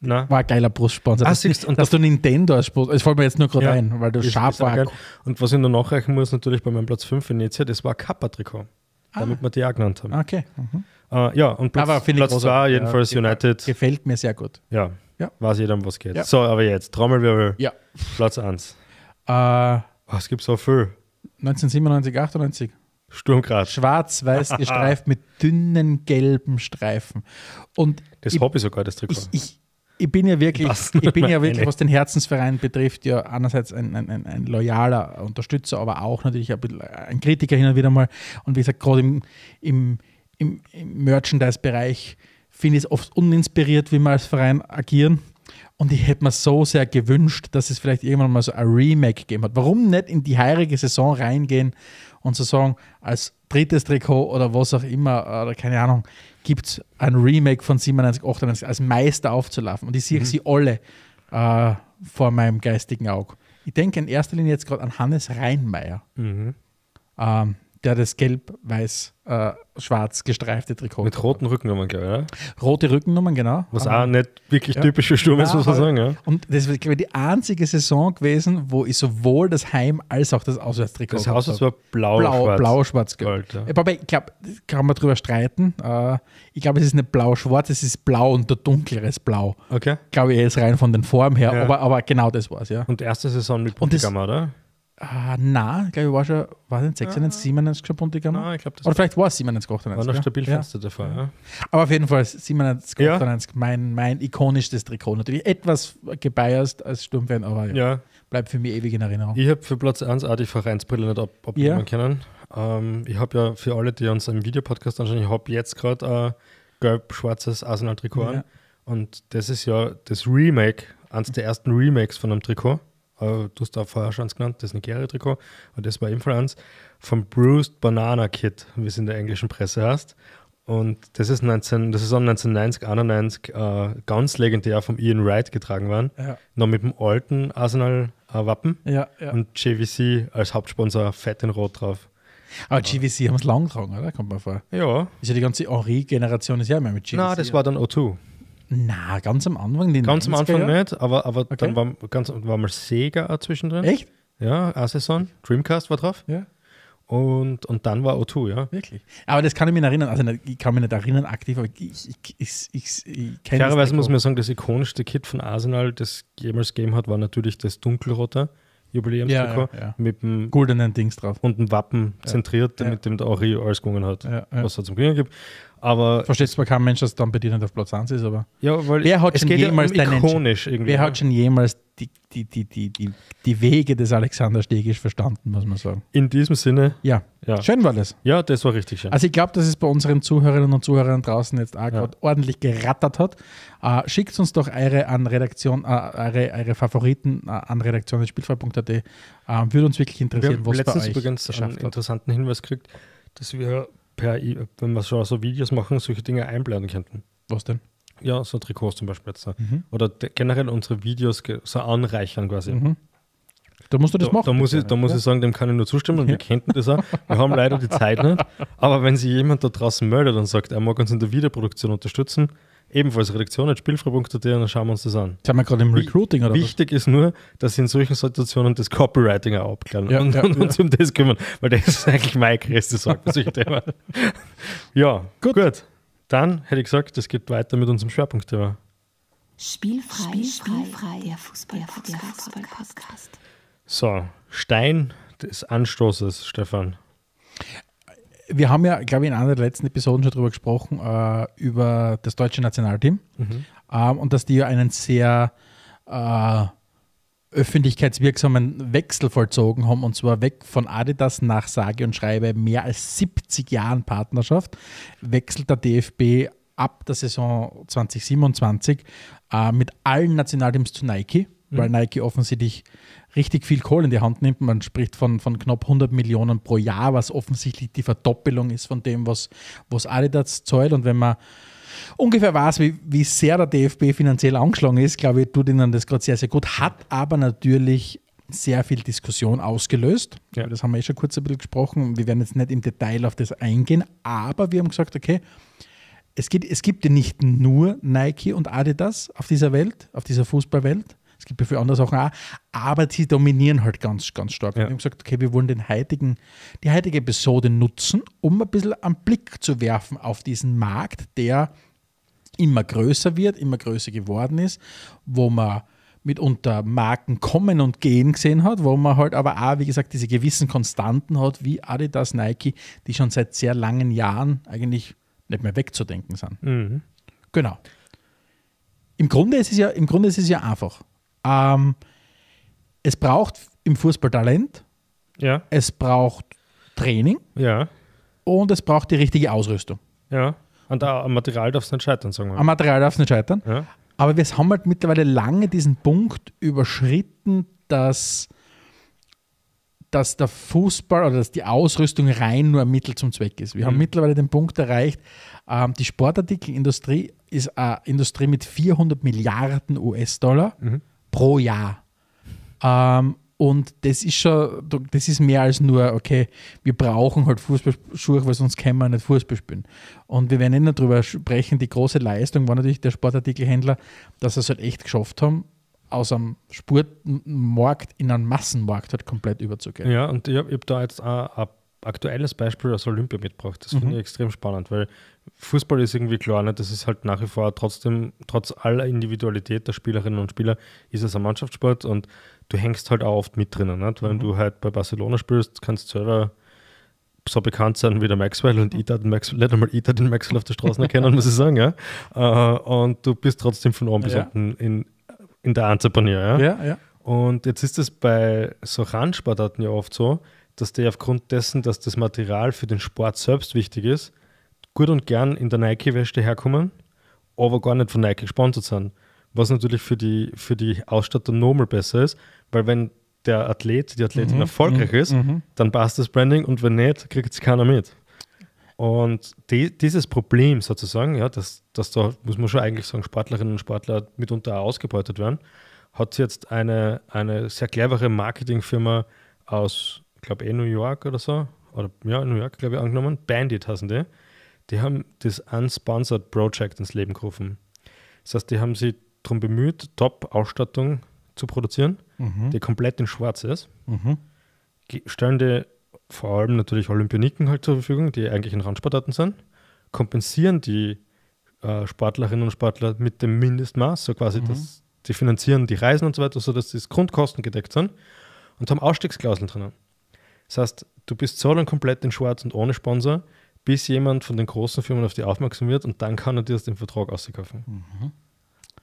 Nein. War ein geiler Brustsponsor. Ach, das, siehst, und dass das du Nintendo als Sponsor, Es fällt mir jetzt nur gerade ja, ein, weil du scharf warst. Und was ich noch nachreichen muss, natürlich bei meinem Platz 5 in Nizza, e das war Kappa-Trikot ah. damit wir die auch genannt haben. Okay. Mhm. Äh, ja, und Platz, aber Platz zwei jedenfalls ja, United. Gefällt mir sehr gut. Ja, ja. weiß jeder, um was geht. Ja. So, aber jetzt, Trommelwirbel. Ja. Platz 1. Äh, oh, es gibt so viel. 1997, 98. Sturmgrad. Schwarz-weiß [LAUGHS] gestreift mit dünnen gelben Streifen. Und das ich, Hobby sogar, das Trikot. Ich, ich, ich bin ja wirklich, ich bin ja wirklich, was den Herzensverein betrifft, ja einerseits ein, ein, ein, loyaler Unterstützer, aber auch natürlich ein, ein Kritiker hin und wieder mal. Und wie gesagt, gerade im, im, im, im Merchandise-Bereich finde ich es oft uninspiriert, wie wir als Verein agieren. Und ich hätte mir so sehr gewünscht, dass es vielleicht irgendwann mal so ein Remake gegeben hat. Warum nicht in die heirige Saison reingehen und zu sagen, als drittes Trikot oder was auch immer, oder keine Ahnung, gibt es ein Remake von 97, 98 als Meister aufzulaufen. Und ich sehe mhm. sie alle äh, vor meinem geistigen Auge. Ich denke in erster Linie jetzt gerade an Hannes Reinmeier. Mhm. Ähm, der das gelb-weiß äh, schwarz gestreifte Trikot. Mit roten Rückennummern, glaube ich, Rote Rückennummern, genau. Was auch nicht wirklich ja. typisch für Sturm ist, muss man sagen. Ja. Und das ist, glaube ich, die einzige Saison gewesen, wo ich sowohl das Heim- als auch das Auswärtstrikot Das Haus war blau-schwarz. Blau-schwarz-gelb. Blau, blau, Aber ich glaube, kann man drüber streiten. Äh, ich glaube, es ist nicht blau-schwarz, es ist blau und der dunkleres Blau. Okay. Glaube ich, jetzt rein von den Formen her. Ja. Aber, aber genau das war es, ja. Und erste Saison mit Bundeskamer, oder? Ah, nein, ich glaube, ich war schon, war es nicht 96, 97 schon Bundesliga? Nein, ich glaube, das Oder vielleicht war es 97, 98. War noch stabil ja. fester davor, Fall, ja. Aber auf jeden Fall 97, 98, ja. mein, mein ikonischstes Trikot. Natürlich etwas gebiased als Sturmfan, aber ja. ja. Bleibt für mich ewig in Erinnerung. Ich habe für Platz 1 auch die Vereinsbrille nicht ab, abnehmen ja. können. Ähm, ich habe ja für alle, die uns im Videopodcast anschauen, ich habe jetzt gerade ein gelb-schwarzes Arsenal-Trikot an. Und das ist ja das Remake, eines der ersten Remakes von einem Trikot äh, du hast da vorher schon genannt, das Nigeria-Trikot, und das war ebenfalls vom Bruised Banana Kit, wie es in der englischen Presse heißt. Und das ist, 19, das ist 1990, 91 äh, ganz legendär vom Ian Wright getragen worden. Ja. Noch mit dem alten Arsenal-Wappen äh, ja, ja. und JVC als Hauptsponsor fett in Rot drauf. Aber JVC haben es lang getragen, oder? Kommt mir vor. Ja. Ist ja die ganze Henri-Generation ist ja immer mit JVC. Nein, das war dann O2. Na, ganz am Anfang. nicht. ganz am Anfang nicht, aber, aber okay. dann war, ganz, war mal Sega auch zwischendrin. Echt? Ja, Aseson, Dreamcast war drauf. Ja. Und, und dann war O2, ja. Wirklich. Aber das kann ich mich erinnern. Also ich kann mich nicht erinnern aktiv, aber ich, ich, ich, ich, ich kenne Klarerweise muss man sagen, das ikonischste Kit von Arsenal, das jemals gegeben hat, war natürlich das dunkelrote Jubiläumstrikot ja, ja, ja. mit dem goldenen Dings drauf. Und dem Wappen zentriert, mit dem der Henri alles gewonnen hat, was er zum Gewinnen gibt. Aber Verstehst zwar kein Mensch, dass dann bei dir nicht auf Platz 1 ist, aber ja, weil wer hat schon jemals um ikonisch deinen, irgendwie, Wer hat schon jemals die, die, die, die, die, die Wege des Alexander Stegisch verstanden, muss man sagen. In diesem Sinne. Ja. ja. Schön war das. Ja, das war richtig schön. Also ich glaube, dass es bei unseren Zuhörerinnen und Zuhörern draußen jetzt auch ja. ordentlich gerattert hat. Uh, schickt uns doch eure an Redaktion, uh, eure, eure Favoriten uh, an redaktion.spielfrei.at. würde uns wirklich interessieren, wir was bei euch übrigens einen interessanten Hinweis gekriegt, dass wir per, wenn wir schon so Videos machen, solche Dinge einblenden könnten. Was denn? Ja, so Trikots zum Beispiel jetzt. Mhm. Oder generell unsere Videos so anreichern quasi. Mhm. Da musst du das da, machen. Da muss, ich, da muss ich sagen, dem kann ich nur zustimmen. und Wir ja. könnten das auch. Wir haben leider die Zeit nicht. [LAUGHS] Aber wenn sich jemand da draußen meldet und sagt, er mag uns in der Videoproduktion unterstützen, Ebenfalls redaktion.spielfrei.at und dann schauen wir uns das an. Das haben wir gerade im Recruiting, oder? Wichtig was? ist nur, dass in solchen Situationen das Copywriting auch abklären ja, und, ja, [LAUGHS] und ja. uns um das kümmern, weil das ist eigentlich meine größte Sorge bei solchen Themen. [LAUGHS] Ja, gut. gut. Dann hätte ich gesagt, es geht weiter mit unserem Schwerpunktthema. Spielfrei, Spielfrei, der Fußball-Podcast. Fußball, Fußball, Fußball, so, Stein des Anstoßes, Stefan wir haben ja, glaube ich, in einer der letzten Episoden schon darüber gesprochen, äh, über das deutsche Nationalteam mhm. ähm, und dass die ja einen sehr äh, öffentlichkeitswirksamen Wechsel vollzogen haben und zwar weg von Adidas nach sage und schreibe mehr als 70 Jahren Partnerschaft, wechselt der DFB ab der Saison 2027 äh, mit allen Nationalteams zu Nike weil mhm. Nike offensichtlich richtig viel Kohle in die Hand nimmt. Man spricht von, von knapp 100 Millionen pro Jahr, was offensichtlich die Verdoppelung ist von dem, was, was Adidas zahlt. Und wenn man ungefähr weiß, wie, wie sehr der DFB finanziell angeschlagen ist, glaube ich, tut ihnen das gerade sehr, sehr gut. Hat aber natürlich sehr viel Diskussion ausgelöst. Ja. Das haben wir eh schon kurz ein bisschen gesprochen. Wir werden jetzt nicht im Detail auf das eingehen, aber wir haben gesagt, okay, es gibt, es gibt ja nicht nur Nike und Adidas auf dieser Welt, auf dieser Fußballwelt, es gibt ja viele andere Sachen auch. Aber sie dominieren halt ganz, ganz stark. Ja. Und ich habe gesagt, okay, wir wollen den heutigen, die heutige Episode nutzen, um ein bisschen einen Blick zu werfen auf diesen Markt, der immer größer wird, immer größer geworden ist, wo man mitunter Marken kommen und gehen gesehen hat, wo man halt aber auch, wie gesagt, diese gewissen Konstanten hat, wie Adidas, Nike, die schon seit sehr langen Jahren eigentlich nicht mehr wegzudenken sind. Mhm. Genau. Im Grunde ist es ja, im Grunde ist es ja einfach. Ähm, es braucht im Fußball Talent. Ja. Es braucht Training. Ja. Und es braucht die richtige Ausrüstung. Ja. Und am Material darf es nicht scheitern, sagen wir. Mal. Am Material darf es nicht scheitern. Ja. Aber wir haben halt mittlerweile lange diesen Punkt überschritten, dass, dass der Fußball oder dass die Ausrüstung rein nur ein Mittel zum Zweck ist. Wir mhm. haben mittlerweile den Punkt erreicht, ähm, die Sportartikelindustrie ist eine Industrie mit 400 Milliarden US-Dollar. Mhm pro Jahr. Ähm, und das ist schon, das ist mehr als nur, okay, wir brauchen halt Fußballschuhe, weil sonst können wir nicht Fußball spielen. Und wir werden nicht darüber sprechen, die große Leistung war natürlich der Sportartikelhändler, dass sie es halt echt geschafft haben, aus einem Sportmarkt in einen Massenmarkt halt komplett überzugehen. Ja, und ich habe hab da jetzt auch ein aktuelles Beispiel aus Olympia mitgebracht. Das mhm. finde ich mhm. extrem spannend, weil Fußball ist irgendwie klar, ne? das ist halt nach wie vor trotzdem, trotz aller Individualität der Spielerinnen und Spieler, ist es ein Mannschaftssport und du hängst halt auch oft mit drinnen. Nicht? Wenn mhm. du halt bei Barcelona spielst, kannst du selber so bekannt sein wie der Maxwell und Ida den Maxwell, nicht einmal Ida den Maxwell auf der Straße erkennen, muss ich sagen, ja. Äh, und du bist trotzdem von oben bis ja. unten in, in der Entrepreneur, ja? ja, ja. Und jetzt ist es bei so Randsportarten ja oft so, dass der aufgrund dessen, dass das Material für den Sport selbst wichtig ist, gut und gern in der Nike-Wäsche herkommen, aber gar nicht von Nike gesponsert sind. Was natürlich für die, für die Ausstatter nochmal besser ist, weil wenn der Athlet, die Athletin mhm, erfolgreich mhm. ist, mhm. dann passt das Branding und wenn nicht, kriegt es keiner mit. Und die, dieses Problem sozusagen, ja, dass, dass da, muss man schon eigentlich sagen, Sportlerinnen und Sportler mitunter auch ausgebeutet werden, hat jetzt eine, eine sehr clevere Marketingfirma aus glaube eh New York oder so, oder ja, New York, glaube ich, angenommen, Bandit heißen die, die haben das Unsponsored Project ins Leben gerufen. Das heißt, die haben sich darum bemüht, Top-Ausstattung zu produzieren, mhm. die komplett in schwarz ist. Mhm. Stellen die vor allem natürlich Olympioniken halt zur Verfügung, die eigentlich in Randsportarten sind, kompensieren die äh, Sportlerinnen und Sportler mit dem Mindestmaß, so quasi, mhm. dass die finanzieren die Reisen und so weiter, sodass die Grundkosten gedeckt sind und haben Ausstiegsklauseln drinnen. Das heißt, du bist so lange komplett in Schwarz und ohne Sponsor, bis jemand von den großen Firmen auf dich aufmerksam wird und dann kann er dir aus dem Vertrag auskaufen. Mhm.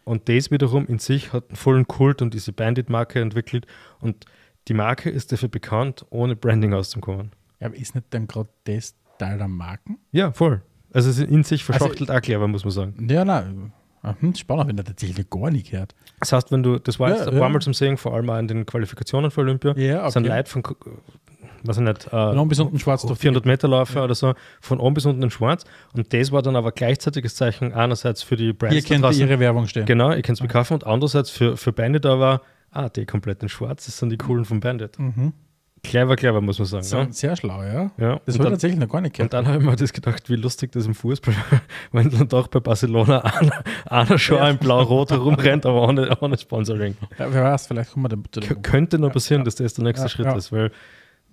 Und das wiederum in sich hat einen vollen Kult und diese Bandit-Marke entwickelt und die Marke ist dafür bekannt, ohne Branding auszukommen. Ja, aber ist nicht dann gerade das Teil der Marken? Ja, voll. Also es ist in sich also verschachtelt also, auch clever, muss man sagen. Ja, nein. Ah, hm, spannend, wenn er tatsächlich gar nicht gehört. Das heißt, wenn du, das war jetzt ja, ein paar Mal zum Sehen, vor allem auch in den Qualifikationen für Olympia, ja, okay. sind Leute von weiß ich nicht, äh, bis unten schwarz. 400 Meter Läufer ja. oder so, von oben bis unten in schwarz. Und das war dann aber gleichzeitiges Zeichen einerseits für die Brands. Ihr könnt draußen, ihre Werbung stehen. Genau, ihr könnt es bekaufen. Und andererseits für, für Bandit aber, ah, die komplett in schwarz, das sind die coolen von Bandit. Mhm. Clever, clever, muss man sagen. ja. Sehr schlau, ja. ja. Das wird tatsächlich noch gar nicht kennen. Und dann habe ich mir das gedacht, wie lustig das im Fußball [LAUGHS] wenn dann doch bei Barcelona einer, einer schon ja. in blau-rot herumrennt, aber ohne, ohne Sponsoring. Ja, wer weiß, vielleicht kommen wir da Könnte noch passieren, dass das der nächste Schritt ist, weil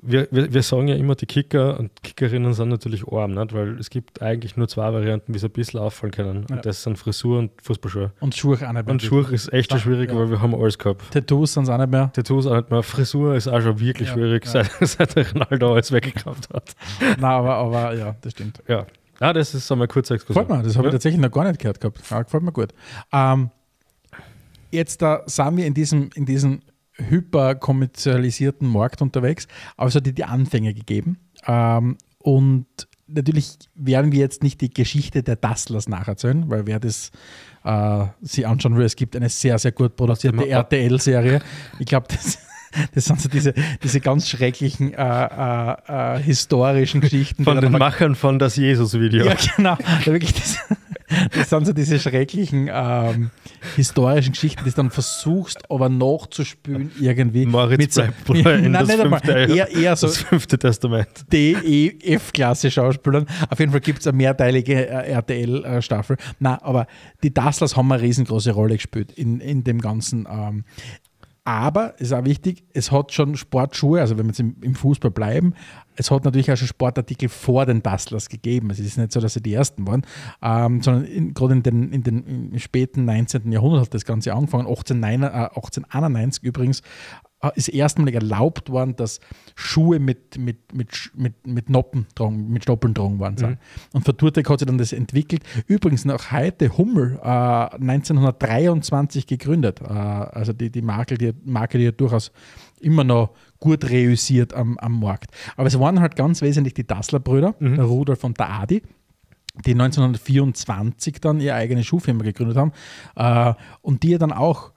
wir, wir, wir, sagen ja immer, die Kicker und Kickerinnen sind natürlich arm, nicht? weil es gibt eigentlich nur zwei Varianten, wie sie ein bisschen auffallen können. Ja. Und das sind Frisur und Fußballschuhe. Und Schuhe auch nicht mehr. Und Schuhe ist echt da, schwierig, ja. weil wir haben alles gehabt. Tattoos sind es auch nicht mehr. Tattoos auch nicht mehr. Frisur ist auch schon wirklich ja, schwierig, Seit, [LAUGHS] seit der Ronaldo alles weggekauft hat. Nein, aber, aber ja, das stimmt. Ja. Ah, das ist einmal kurz Exkursion. Gefällt mir, das habe ich tatsächlich noch gar nicht gehört gehabt. Ja, gefällt mir gut. Ähm, jetzt da sind wir in diesem, in diesem hyperkommerzialisierten Markt unterwegs, aber es hat die Anfänge gegeben. Ähm, und natürlich werden wir jetzt nicht die Geschichte der Dasslers nacherzählen, weil wer das äh, sich anschauen will, es gibt eine sehr, sehr gut produzierte RTL-Serie. Ich glaube, das, [LAUGHS] das, sind so diese, diese ganz schrecklichen äh, äh, äh historischen Geschichten. Von den Machern von das Jesus-Video. Ja, genau. Wirklich das, das sind so diese schrecklichen ähm, historischen Geschichten, die du dann versuchst, aber nachzuspülen irgendwie. Moritz mit so, mit, [LAUGHS] nein, das, nein, fünfte, mal, eher, eher so das fünfte Testament. DEF-Klasse Schauspielern. Auf jeden Fall gibt es eine mehrteilige äh, RTL-Staffel. Äh, nein, aber die Dasslers haben eine riesengroße Rolle gespielt in, in dem ganzen. Ähm, aber, ist auch wichtig, es hat schon Sportschuhe, also wenn wir jetzt im, Fußball bleiben, es hat natürlich auch schon Sportartikel vor den Bastlers gegeben. Also es ist nicht so, dass sie die Ersten waren, ähm, sondern in, gerade in den, in den späten 19. Jahrhundert hat das Ganze angefangen. 18, äh, 1891 übrigens Ah, ist erstmalig erlaubt worden, dass Schuhe mit, mit, mit, mit, mit Noppen dran, mit Schnoppeln dran waren. Mhm. Und für Turtek hat sich dann das entwickelt. Übrigens noch heute Hummel äh, 1923 gegründet. Äh, also die, die Marke, die Marke, die ja durchaus immer noch gut reüssiert am, am Markt. Aber es waren halt ganz wesentlich die Dassler-Brüder, mhm. der Rudolf und der Adi die 1924 dann ihre eigene Schuhfirma gegründet haben äh, und die ja dann auch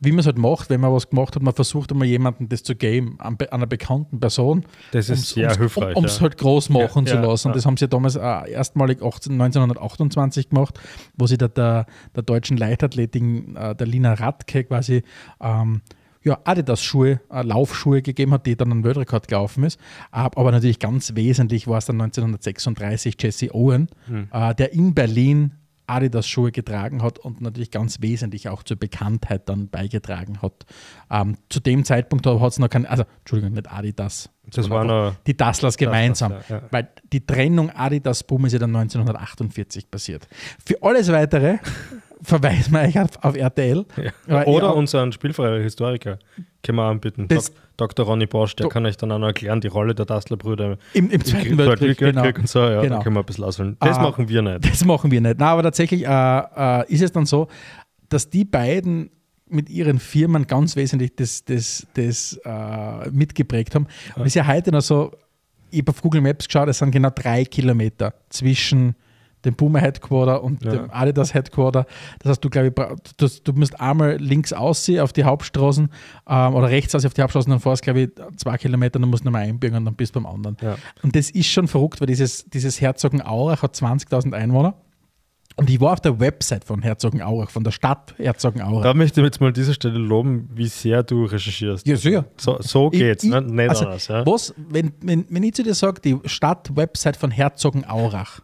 wie man es halt macht, wenn man was gemacht hat, man versucht immer jemanden das zu geben, an, einer bekannten Person, Das ist hilfreich. um es ja. halt groß machen ja, zu ja, lassen. Das haben sie damals erstmalig 18, 1928 gemacht, wo sie da der, der deutschen Leichtathletin, äh, der Lina Radke quasi ähm, ja, Adidas-Schuhe, äh, Laufschuhe gegeben hat, die dann einen Weltrekord gelaufen ist. Aber natürlich ganz wesentlich war es dann 1936 Jesse Owen, mhm. der in Berlin Adidas-Schuhe getragen hat und natürlich ganz wesentlich auch zur Bekanntheit dann beigetragen hat. Ähm, zu dem Zeitpunkt hat es noch kein, also Entschuldigung, nicht Adidas. Das waren war die Dasslers gemeinsam, das, ja, ja. weil die Trennung Adidas-Boom ist ja dann 1948 passiert. Für alles Weitere verweisen wir euch auf, auf RTL. Ja. Oder auch, unseren spielfreier Historiker können wir anbieten. Das, Dr. Ronny Bosch, der kann euch dann auch noch erklären, die Rolle der Dassler-Brüder im, im Zweiten Weltkrieg, genau. und so. Ja, genau. Da können wir ein bisschen ausholen. Das uh, machen wir nicht. Das machen wir nicht. Na, aber tatsächlich uh, uh, ist es dann so, dass die beiden mit ihren Firmen ganz wesentlich das, das, das äh, mitgeprägt haben. Und es ist ja heute noch so, ich habe auf Google Maps geschaut, es sind genau drei Kilometer zwischen dem Puma Headquarter und ja. dem Adidas Headquarter. Das heißt, du glaube ich, du, du musst einmal links aussehen auf die Hauptstraßen ähm, oder rechts aussehen auf die Hauptstraßen, dann fährst glaube ich zwei Kilometer, dann musst du nochmal einbiegen und dann bist du beim anderen. Ja. Und das ist schon verrückt, weil dieses, dieses Aurach hat 20.000 Einwohner. Und ich war auf der Website von Herzogen Aurach, von der Stadt Herzogen Aurach. Da möchte ich jetzt mal an dieser Stelle loben, wie sehr du recherchierst. Ja, sicher. So, so geht's, ich, ich, ne? nicht also, anders. Ja. Was, wenn, wenn, wenn ich zu dir sage, die Stadt-Website von Herzogen Aurach.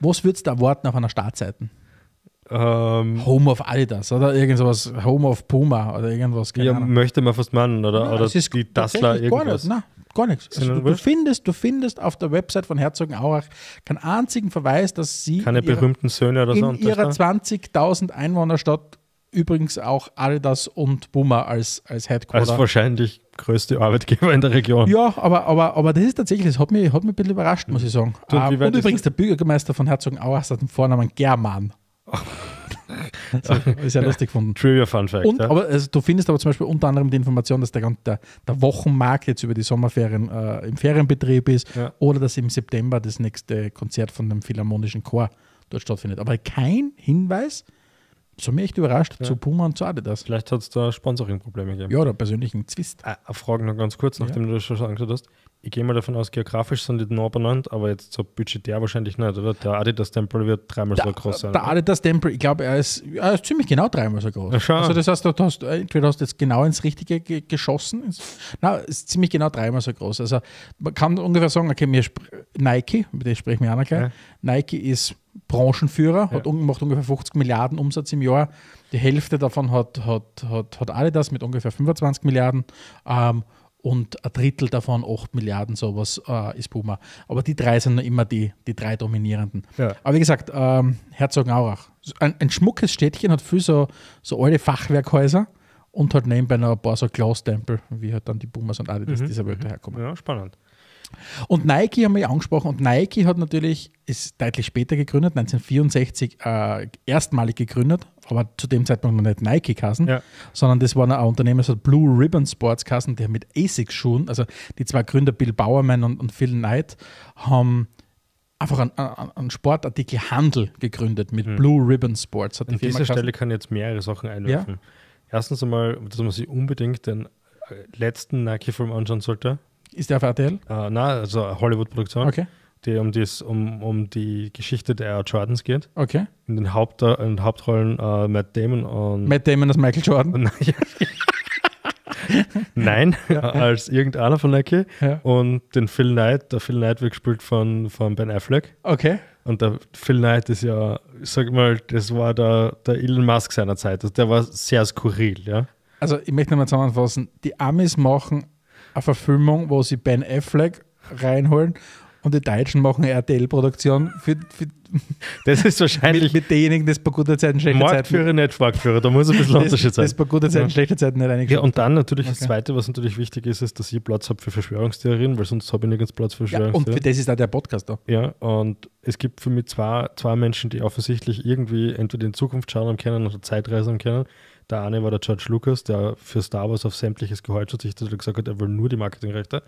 Was würdest du erwarten auf einer Startseite? Ähm, Home of Adidas oder irgendwas, Home of Puma oder irgendwas. Keine ja, Ahnung. möchte man fast meinen oder, ja, oder ist die Dassler irgendwas. Gar nicht, gar nichts. Also, du, du, findest, du findest auf der Website von Herzogenaurach keinen einzigen Verweis, dass sie keine berühmten Söhne oder so in ihrer 20.000 Einwohnerstadt übrigens auch Adidas und Puma als, als Headquarter. Als wahrscheinlich größte Arbeitgeber in der Region. Ja, aber, aber, aber das ist tatsächlich, das hat mich, hat mich ein bisschen überrascht, muss ich sagen. Du, und, ah, und übrigens, der Bürgermeister von Herzogenaurach hat den Vornamen German. [LAUGHS] so, ist ja lustig gefunden. Trivia Fun Fact. Und, ja. aber, also, du findest aber zum Beispiel unter anderem die Information, dass der, der, der Wochenmarkt jetzt über die Sommerferien äh, im Ferienbetrieb ist ja. oder dass im September das nächste Konzert von dem Philharmonischen Chor dort stattfindet. Aber kein Hinweis so mir echt überrascht, ja. zu Puma und zu Adidas. Vielleicht hat es da Sponsoring-Probleme gegeben. Ja, oder persönlichen Zwist. Ah, Frage noch ganz kurz, nachdem ja. du das schon angeschaut hast ich gehe mal davon aus, geografisch sind die nah benannt, aber jetzt so budgetär wahrscheinlich nicht, oder? Der Adidas Tempel wird dreimal da, so groß sein. Der oder? Adidas Tempel, ich glaube, er ist, er ist ziemlich genau dreimal so groß. Schau. Also das heißt, du hast, entweder hast du jetzt genau ins Richtige geschossen, ins, na, ist ziemlich genau dreimal so groß. Also man kann ungefähr sagen, okay, mir Nike, mit dem sprechen wir auch noch gleich, ja. Nike ist Branchenführer, ja. hat, macht ungefähr 50 Milliarden Umsatz im Jahr. Die Hälfte davon hat, hat, hat, hat Adidas mit ungefähr 25 Milliarden. Ähm, und ein Drittel davon, 8 Milliarden, sowas äh, ist Puma. Aber die drei sind noch immer die, die drei dominierenden. Ja. Aber wie gesagt, ähm, Herzogenaurach, ein, ein, schmuckes Städtchen, hat viel so, so alte Fachwerkhäuser und hat nebenbei noch ein paar so Glastempel, wie halt dann die Pumas und Adidas mhm. dieser Welt herkommen. Ja, spannend. Und Nike haben wir ja angesprochen und Nike hat natürlich, ist deutlich später gegründet, 1964 äh, erstmalig gegründet, aber zu dem Zeitpunkt noch nicht Nike kassen, ja. sondern das war ein Unternehmen, das hat Blue Ribbon Sports kassen, der mit ASICS-Schuhen, also die zwei Gründer Bill Bowerman und, und Phil Knight, haben einfach einen, einen Sportartikelhandel gegründet mit mhm. Blue Ribbon Sports. An dieser Stelle kann ich jetzt mehrere Sachen einwerfen. Ja? Erstens einmal, dass man sich unbedingt den äh, letzten Nike-Film anschauen sollte, ist der auf RTL? Äh, nein, also Hollywood-Produktion. Okay. Die um, dies, um, um die Geschichte der Jordans geht. Okay. In den, Haupt, äh, in den Hauptrollen äh, Matt Damon und. Matt Damon als Michael Jordan. [LAUGHS] Nein, [LAUGHS] als irgendeiner von Nike. Ja. Und den Phil Knight, der Phil Knight wird gespielt von, von Ben Affleck. Okay. Und der Phil Knight ist ja, sag mal, das war der, der Elon Musk seiner Zeit. Also der war sehr skurril, ja. Also ich möchte nochmal zusammenfassen, die Amis machen eine Verfilmung, wo sie Ben Affleck reinholen und die Deutschen machen RTL-Produktion für, für, [LAUGHS] Das ist wahrscheinlich. mit, mit denjenigen, das bei guter Zeit und schlechter Zeit. Marktführer, nicht Marktführer, da muss ein bisschen Unterschied [LAUGHS] sein. Das bei guter Zeit und schlechter Zeit nicht eingeschränkt. Ja, und dann natürlich das Zweite, was natürlich wichtig ist, ist, dass ihr Platz habt für Verschwörungstheorien, weil sonst habe ich nirgends Platz für Verschwörungstheorien. Ja, und für das ist auch der Podcast da. Ja, und es gibt für mich zwei, zwei Menschen, die offensichtlich irgendwie entweder in Zukunft schauen können oder Zeitreisen können. Der eine war der George Lucas, der für Star Wars auf sämtliches geholzt hat, der gesagt hat, er will nur die Marketingrechte.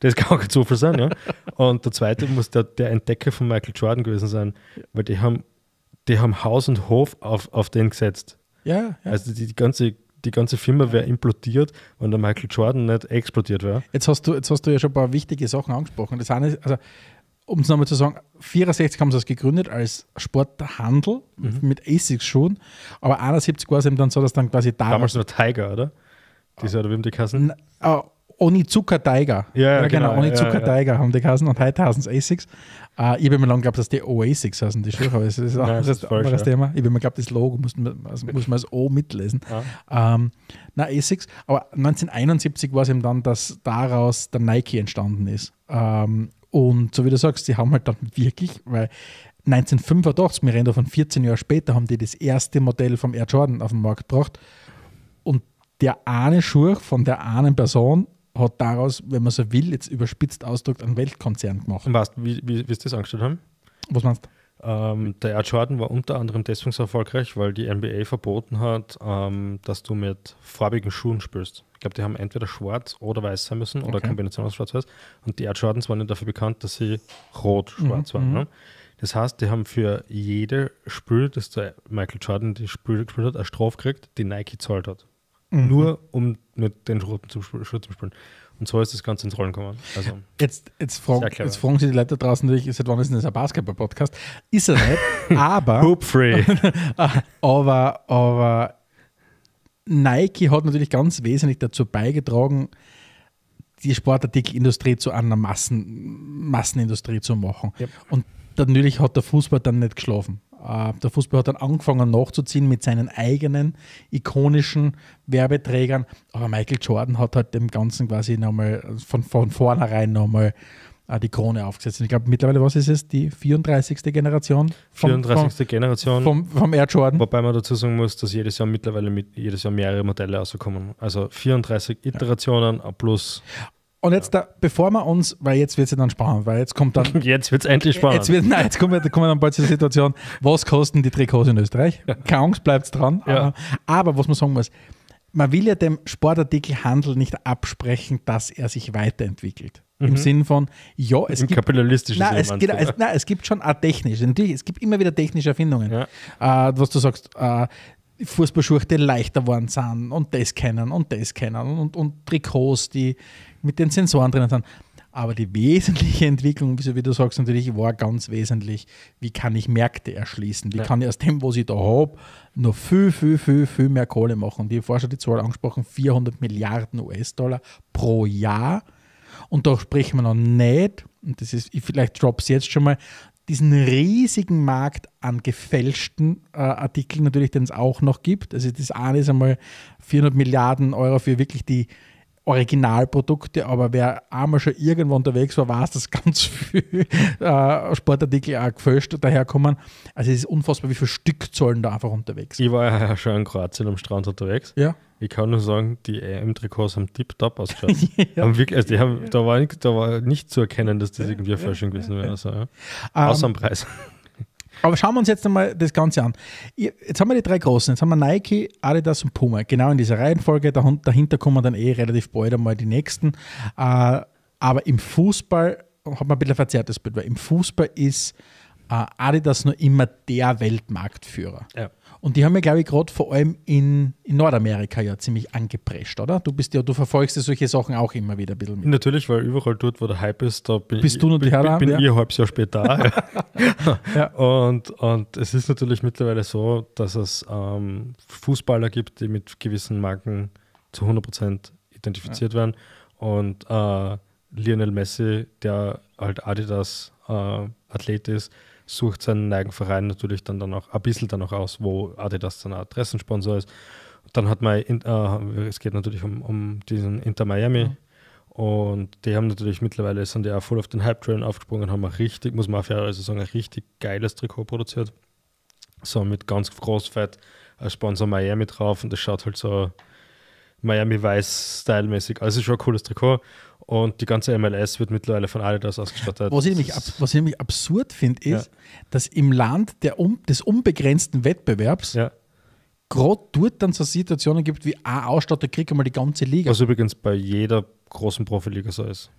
Das kann auch kein Zufall sein, ja. [LAUGHS] Und der zweite muss der, der Entdecker von Michael Jordan gewesen sein, weil die haben, die haben Haus und Hof auf, auf den gesetzt. Ja, ja. Also die, die ganze die ganze Firma wäre implodiert, wenn der Michael Jordan nicht explodiert wäre. Jetzt jetzt hast du ja schon ein paar wichtige Sachen angesprochen. Das eine ist, also um es nochmal zu sagen, 64 haben sie das gegründet als Sporthandel mhm. mit Asics-Schuhen, aber 71 war es eben dann so, dass dann quasi da Damals nur Tiger, oder? Diese, ah. oder wie haben die Kassen? Uh, ah, Zucker Tiger. Ja, ja genau. genau. Zucker ja, ja. Tiger haben die Kassen und heute heißen es Asics. Uh, ich bin mir lange geglaubt, dass die Oasics heißen, die Schuhe, aber das ist ein anderes, falsch, Thema. Ich bin mir geglaubt, das Logo muss, also muss man als O mitlesen. Ja. Um, ähm, na, Asics. Aber 1971 war es eben dann, dass daraus der Nike entstanden ist. Um, ähm, und so wie du sagst, die haben halt dann wirklich, weil 1985, wir reden davon 14 Jahre später, haben die das erste Modell vom Air Jordan auf den Markt gebracht. Und der eine Schuh von der einen Person hat daraus, wenn man so will, jetzt überspitzt ausdrückt, einen Weltkonzern gemacht. Und weißt du, wie, wie, wie sie das angestellt haben? Was meinst du? Ähm, der Air Jordan war unter anderem deswegen so erfolgreich, weil die NBA verboten hat, ähm, dass du mit farbigen Schuhen spielst. Ich glaube, die haben entweder schwarz oder weiß sein müssen oder okay. Kombination aus schwarz-weiß. Und die Air Jordans waren ja dafür bekannt, dass sie rot-schwarz mhm. waren. Mhm. Ne? Das heißt, die haben für jede Spiel, dass der Michael Jordan die Spül gespielt hat, eine Strafe gekriegt, die Nike zahlt hat. Mhm. Nur um mit den roten Schuhen zu spielen. Und so ist das Ganze ins Rollen gekommen. Also, jetzt, jetzt, frag, jetzt fragen sich die Leute draußen natürlich, seit wann ist denn das ein Basketball-Podcast? Ist er nicht, [LAUGHS] aber. Hoop free. [LAUGHS] aber, aber Nike hat natürlich ganz wesentlich dazu beigetragen, die Sportartikelindustrie zu einer Massen, Massenindustrie zu machen. Yep. Und natürlich hat der Fußball dann nicht geschlafen. Äh, der Fußball hat dann angefangen nachzuziehen mit seinen eigenen ikonischen Werbeträgern. Aber Michael Jordan hat halt dem Ganzen quasi nochmal äh, von, von vornherein nochmal äh, die Krone aufgesetzt. ich glaube, mittlerweile, was ist es, die 34. Generation? Vom, 34. Vom, Generation. Vom, vom Air Jordan. Wobei man dazu sagen muss, dass jedes Jahr mittlerweile mit, jedes Jahr mehrere Modelle rauskommen. Also 34 Iterationen ja. plus. Und jetzt, da, bevor wir uns, weil jetzt wird es ja dann spannend, weil jetzt kommt dann. [LAUGHS] Jetzt wird es endlich spannend. Jetzt wird, nein, jetzt kommen wir, kommen wir dann bald zur Situation, was kosten die Trikots in Österreich? Keine Angst, bleibt dran. Ja. Aber was man sagen muss, man will ja dem Sportartikelhandel nicht absprechen, dass er sich weiterentwickelt. Mhm. Im Sinn von, ja, es Im gibt. kapitalistischen nein, Sinn, es, gibt, es, nein, es gibt schon auch technisch. Natürlich, es gibt immer wieder technische Erfindungen. Ja. Äh, was du sagst, äh, Fußballschuhe, die leichter waren sind und das kennen und das kennen und, und Trikots, die mit den Sensoren drinnen sind. Aber die wesentliche [LAUGHS] Entwicklung, wie du sagst, natürlich war ganz wesentlich, wie kann ich Märkte erschließen? Wie ja. kann ich aus dem, was ich da habe, noch viel, viel, viel, viel mehr Kohle machen? Die Forscher die Zahl angesprochen, 400 Milliarden US-Dollar pro Jahr. Und da sprechen wir noch nicht, und das ist, ich vielleicht drops jetzt schon mal, diesen riesigen Markt an gefälschten äh, Artikeln natürlich, den es auch noch gibt. Also das eine ist einmal 400 Milliarden Euro für wirklich die Originalprodukte, aber wer einmal schon irgendwo unterwegs war, weiß, dass ganz [LAUGHS] viele äh, Sportartikel auch gefälscht daherkommen. Also es ist unfassbar, wie viele Stückzahlen da einfach unterwegs sind. Ich war ja schon in Kroatien am Strand unterwegs. Ja. Ich kann nur sagen, die EM-Trikots haben tipptopp ausgeschaut. [LAUGHS] ja. haben wirklich, also die haben, da, war, da war nicht zu erkennen, dass das irgendwie ein Fälschung gewesen wäre. Also, ja. Ähm, Außer am Preis. Aber schauen wir uns jetzt einmal das Ganze an. Jetzt haben wir die drei großen. Jetzt haben wir Nike, Adidas und Puma. Genau in dieser Reihenfolge. Dahinter kommen dann eh relativ bald einmal die nächsten. Äh, aber im Fußball oh, hat man ein bisschen ein verzerrtes Bild, weil im Fußball ist äh, Adidas nur immer der Weltmarktführer. Ja. Und die haben ja, glaube ich, gerade vor allem in, in, Nordamerika ja ziemlich angeprescht, oder? Du bist ja, du verfolgst ja solche Sachen auch immer wieder ein bisschen mit. Natürlich, weil überall dort, wo der Hype ist, da bin bist ich, du bin, daheim, bin ja. ich ein halbes Jahr später da. [LAUGHS] ja. und, und es ist natürlich mittlerweile so, dass es ähm, Fußballer gibt, die mit gewissen Marken zu 100% identifiziert ja. werden. Und äh, Lionel Messi, der halt Adidas äh, Athlet ist, sucht seinen eigenen Verein natürlich dann, dann auch ein bisschen dann auch aus, wo Adidas dann Adressensponsor ist. Dann hat man, äh, es geht natürlich um, um diesen Inter Miami. Mhm. Und die haben natürlich mittlerweile, sind ja voll auf den Hype-Train aufgesprungen, haben auch richtig, muss man fairerweise sagen, ein richtig geiles Trikot produziert. So mit ganz groß fett als Sponsor Miami drauf und das schaut halt so, Miami Weiß stylemäßig. Also schon ein cooles Trikot. Und die ganze MLS wird mittlerweile von Adidas ausgestattet. Was ich nämlich, ab, was ich nämlich absurd finde, ist, ja. dass im Land der, um, des unbegrenzten Wettbewerbs ja. gerade dort dann so Situationen gibt, wie ein Ausstatter kriegt einmal die ganze Liga. Was übrigens bei jeder großen Profiliga so ist.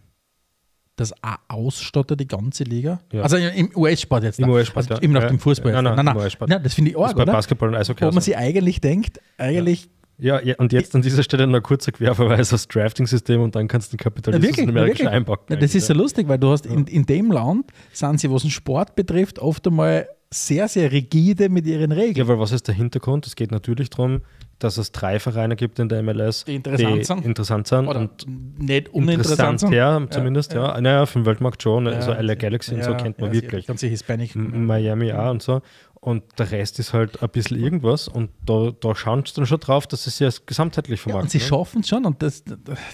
Dass ein Ausstatter die ganze Liga? Ja. Also im US-Sport jetzt. Im US-Sport, also Immer noch im Fußball. Nein, nein, nein, nein, nein. das finde ich arg, ist bei oder? Basketball und Eishockey. Wo man sich eigentlich denkt, eigentlich ja, ja, und jetzt an dieser Stelle noch ein kurzer Querverweis aufs Drafting-System und dann kannst du den Kapitalismus wirklich, in Amerika wirklich. einpacken. Ja, das ist ja lustig, weil du hast in, in dem Land, sind sie, was den Sport betrifft, oft einmal sehr, sehr rigide mit ihren Regeln. Ja, weil was ist der Hintergrund? Es geht natürlich darum, dass es drei Vereine gibt in der MLS, die interessant die sind. Interessant sind Oder und nicht uninteressant sind. Ja, zumindest, ja. ja. Naja, auf dem Weltmarkt schon. also LA Galaxy und so kennt man wirklich. Ganze Hispanic. Miami ja. auch und so. Und der Rest ist halt ein bisschen irgendwas und da, da schauen sie dann schon drauf, dass sie es gesamtheitlich vermarkten. Ja, und sie ne? schaffen es schon und das,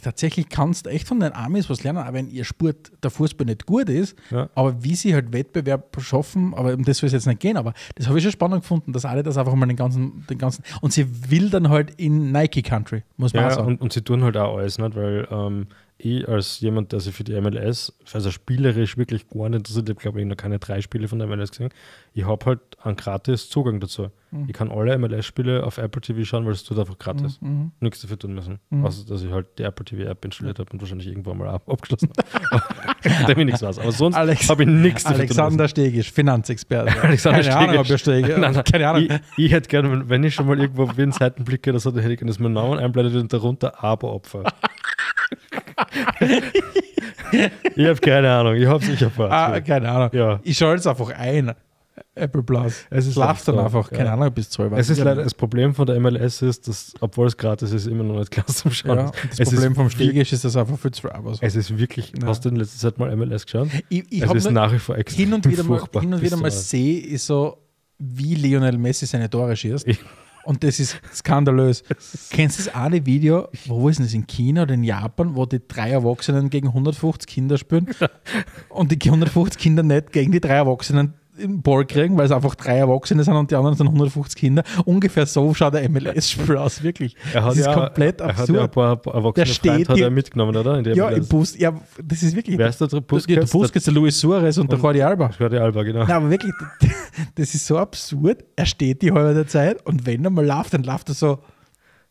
tatsächlich kannst du echt von den Amis was lernen, auch wenn ihr Sport, der Fußball nicht gut ist, ja. aber wie sie halt Wettbewerb schaffen, aber um das soll es jetzt nicht gehen, aber das habe ich schon spannend gefunden, dass alle das einfach mal den ganzen, den ganzen und sie will dann halt in Nike Country, muss man ja, sagen. Und, und sie tun halt auch alles, nicht? weil ähm, eh als jemand, der sich für die MLS, also spielerisch wirklich gar nicht interessiert, ich habe glaube ich noch keine drei Spiele von der MLS gesehen, ich habe halt einen gratis Zugang dazu. Mhm. Ich kann alle MLS-Spiele auf Apple TV schauen, weil es tut einfach gratis. Mhm, mhm. Nichts dafür tun müssen. Mhm. Außer, dass ich halt die Apple TV-App installiert habe und wahrscheinlich irgendwann mal abgeschlossen habe. da bin ich nichts was. Aber sonst habe ich nichts dafür Alexander Stegisch, Finanzexperte. [LAUGHS] Alexander keine Stegisch. Ahnung, nein, nein, keine Ahnung. Ich, ich hätte gerne, wenn ich schon mal irgendwo auf Seiten blicke, dann hätte ich gerne, dass mein Namen einblendet und darunter Abo-Opfer. [LAUGHS] ich habe keine Ahnung. Ich habe nicht erfahren. Ah, keine Ahnung. Ja. Ich schaue jetzt einfach ein. Apple Plus. Es ist Schlafst dann einfach, keine Ahnung, bis 12. Es ist leider, das Problem von der MLS ist, dass, obwohl es gratis ist, immer noch nicht klar zum Schauen. Ja, das es Problem vom Spielgisch ist, dass einfach für zwei Abos. Es ist wirklich, ja. hast du in letzter Zeit mal MLS geschaut? Ich, ich es ist nach wie vor extrem hin und wieder Mal, hin und wieder mal sehe ich so, wie Lionel Messi seine Tore schießt. Ich und das ist skandalös. [LAUGHS] Kennst du das eine Video, wo, wo ist das, in China oder in Japan, wo die drei Erwachsenen gegen 150 Kinder spielen [LAUGHS] und die 150 Kinder nicht gegen die drei Erwachsenen im Ball kriegen, weil es einfach drei Erwachsene sind und die anderen sind 150 Kinder. Ungefähr so schaut der MLS-Spiel aus, wirklich. Er hat das ist ja, komplett er absurd. Er hat ja ein paar erwachsene der steht hat er mitgenommen, oder? ja, im Bus. Ja, das ist wirklich. Wer ist der Bus? Der Busquets, der Luis Suarez und, und der Jordi Alba. Jordi Alba, genau. Nein, aber wirklich, [LAUGHS] das ist so absurd. Er steht die halbe Zeit und wenn er mal läuft, dann läuft er so,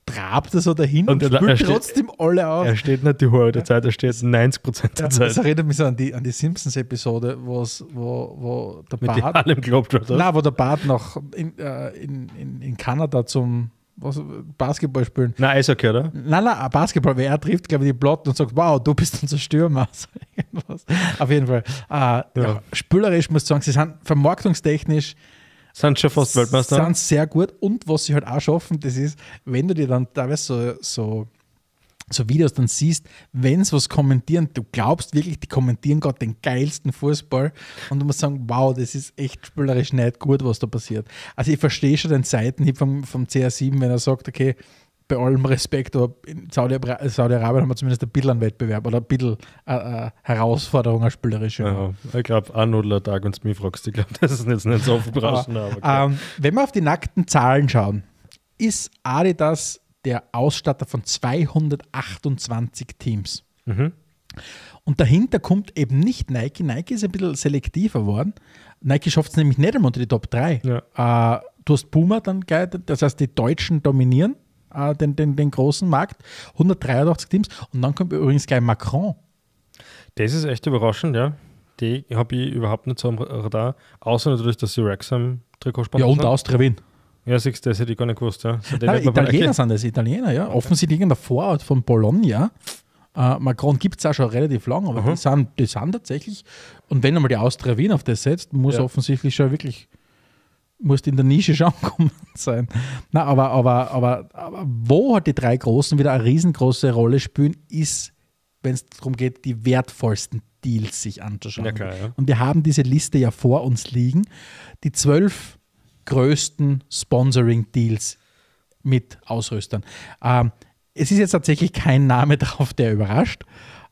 trabt er so dahin und, und spült trotzdem steht, alle auf. Er steht nicht die halbe Zeit, er steht 90 der ja, Zeit. Das erinnert mich so an die, an die Simpsons-Episode, wo, wo der Bart. Mit Bart. Nein, wo der Bart noch in, äh, in, in, in Kanada zum was, Basketball spielen. Nein, Eishockey, oder? Nein, nein, Basketball, weil er trifft, glaube ich, die Platten und sagt, wow, du bist unser Stürmer. [LAUGHS] Auf jeden Fall. Äh, ja. Ja, spielerisch muss ich sagen, sie sind vermarktungstechnisch sind schon fast Weltmeister. Sind sehr gut und was sie halt auch schaffen, das ist, wenn du dir dann teilweise so, so so Videos dann siehst, wenn sie was kommentieren, du glaubst wirklich, die kommentieren gerade den geilsten Fußball und du musst sagen, wow, das ist echt spielerisch nicht gut, was da passiert. Also ich verstehe schon den Seitenhieb vom, vom CR7, wenn er sagt, okay, bei allem Respekt, aber in äh, Saudi-Arabien haben wir zumindest ein bisschen einen Wettbewerb oder ein bisschen äh, äh Herausforderung als spielerische. Ja, ich glaube, auch null Tag und mich fragst. Ich glaube, das ist jetzt nicht so überraschend. aber, aber ähm, wenn wir auf die nackten Zahlen schauen, ist Adidas der Ausstatter von 228 Teams. Mhm. Und dahinter kommt eben nicht Nike. Nike ist ein bisschen selektiver geworden. Nike schafft es nämlich nicht einmal unter die Top 3. Ja. Äh, du hast Puma dann geil, das heißt, die Deutschen dominieren äh, den, den, den großen Markt. 183 Teams. Und dann kommt übrigens gleich Macron. Das ist echt überraschend, ja. Die habe ich überhaupt nicht so am Radar. Außer natürlich, dass sie Wrexham Trikot sponsern. Ja, und Austria Wien. Ja, siehst du, das hätte ich gar nicht gewusst. Ja. So, Nein, Italiener sind das, Italiener, ja. Offensichtlich irgendein Vorort von Bologna. Äh, Macron gibt es auch schon relativ lang, aber die sind, die sind tatsächlich. Und wenn einmal die Austria Wien auf das setzt, muss ja. offensichtlich schon wirklich musst in der Nische [LAUGHS] schon kommen sein. Nein, aber, aber, aber, aber wo halt die drei Großen wieder eine riesengroße Rolle spielen, ist, wenn es darum geht, die wertvollsten Deals sich anzuschauen. Ja, klar, ja. Und wir haben diese Liste ja vor uns liegen. Die zwölf größten Sponsoring-Deals mit Ausrüstern. Ähm, es ist jetzt tatsächlich kein Name [LAUGHS] drauf, der überrascht.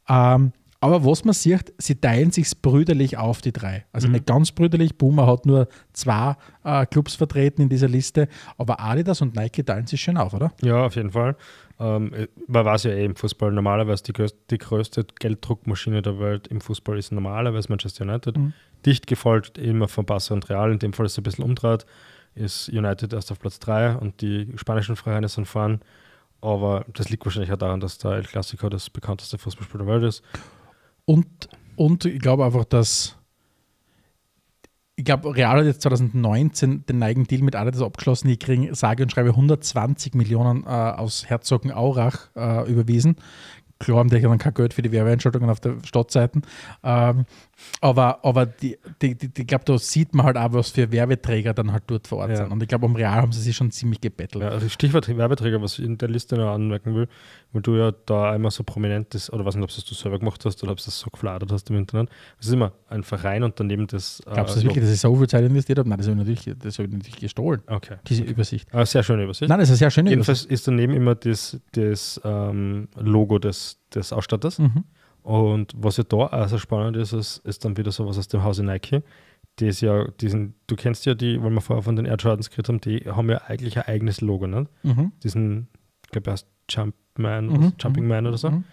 Ähm, aber was man sieht, sie teilen sich brüderlich auf, die drei. Also mhm. nicht ganz brüderlich, Boomer hat nur zwei äh, Clubs vertreten in dieser Liste, aber Adidas und Nike teilen sich schön auf, oder? Ja, auf jeden Fall. Ähm, äh, man weiß ja eh im Fußball normalerweise die größte, die größte Gelddruckmaschine der Welt im Fußball ist normalerweise Manchester United. Mhm dicht gefolgt immer von Barca und Real. In dem Fall ist es ein bisschen umdraht, ist United erst auf Platz 3 und die spanischen Freiheiten sind vorn. Aber das liegt wahrscheinlich auch daran, dass der El Clasico das bekannteste Fußballspiel der Welt ist. Und, und ich glaube einfach, dass ich glaube, Real hat jetzt 2019 den neigen Deal mit Adidas abgeschlossen. Die kriegen sage und schreibe 120 Millionen äh, aus Herzogenaurach äh, überwiesen. Klar haben die dann kein Geld für die Werbeeinschaltungen auf der Stadtseite. Ähm, aber, aber ich glaube, da sieht man halt auch, was für Werbeträger dann halt dort vor Ort ja. sind. Und ich glaube, am Real haben sie sich schon ziemlich gebettelt. Ja, also Stichwort Werbeträger, was ich in der Liste noch anmerken will, weil du ja da einmal so prominent ist, oder was nicht, ob das du selber gemacht hast oder ob das so gefladert hast im Internet. Das ist immer ein Verein und daneben das. Äh, Glaubst du das wirklich, dass ich so viel Zeit investiert habe? Nein, das habe ich natürlich, das habe ich natürlich gestohlen. Okay. Diese okay. Übersicht. Ah, sehr schöne Übersicht. Nein, das ist eine sehr schöne Jedenfalls Übersicht. Jedenfalls ist daneben immer das, das ähm, Logo des, des Ausstatters. Mhm. Und was ja da auch so spannend ist, ist, ist dann wieder sowas aus dem Hause Nike. Die ist ja, diesen, du kennst ja die, weil wir vorher von den Air Jordans geredet haben, die haben ja eigentlich ein eigenes Logo, ne? Mhm. Diesen, ich glaube, erst Jumpman, mhm. mhm. Jumping Man oder so. Mhm.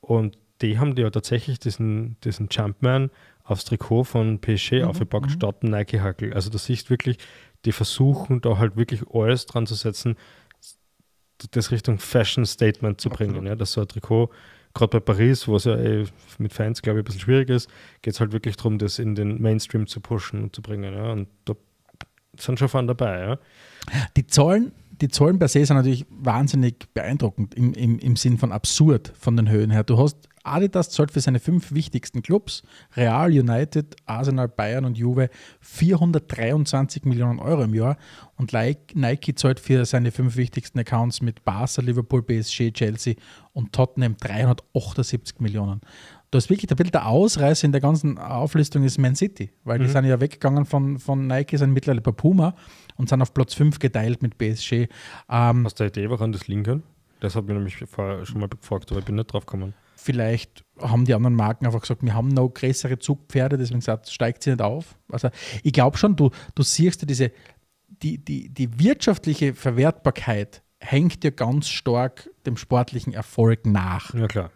Und die haben die ja tatsächlich diesen, diesen Jumpman aufs Trikot von PSG mhm. aufgepackt, mhm. statt Nike-Hackel. Also du siehst wirklich, die versuchen da halt wirklich alles dran zu setzen, das Richtung Fashion Statement zu Absolut. bringen. Ja? Dass so ein Trikot gerade bei Paris, wo es ja ey, eh mit Fans, glaube ich, ein bisschen schwierig ist, geht es halt wirklich darum, das in den Mainstream zu pushen und zu bringen. Ja? Und da sind schon Fans dabei. Ja? Die Zahlen die Zahlen per se sind natürlich wahnsinnig beeindruckend im, im, im Sinn von absurd von den Höhen her. Du hast Adidas zahlt für seine fünf wichtigsten Clubs, Real, United, Arsenal, Bayern und Juve 423 Millionen Euro im Jahr und Nike zahlt für seine fünf wichtigsten Accounts mit Barca, Liverpool, PSG, Chelsea und Tottenham 378 Millionen du hast wirklich ein bisschen der Ausreißer in der ganzen Auflistung ist Man City, weil mhm. die sind ja weggegangen von, von Nike, sind mittlerweile bei Puma und sind auf Platz 5 geteilt mit PSG. Ähm, Hast du eine Idee, woran das liegen kann? Das hat mich nämlich vorher schon mal gefragt, aber ich bin nicht drauf gekommen. Vielleicht haben die anderen Marken einfach gesagt, wir haben noch größere Zugpferde, deswegen steigt sie nicht auf. Also ich glaube schon, du, du siehst ja diese, die, die, die wirtschaftliche Verwertbarkeit hängt ja ganz stark dem sportlichen Erfolg nach. Ja klar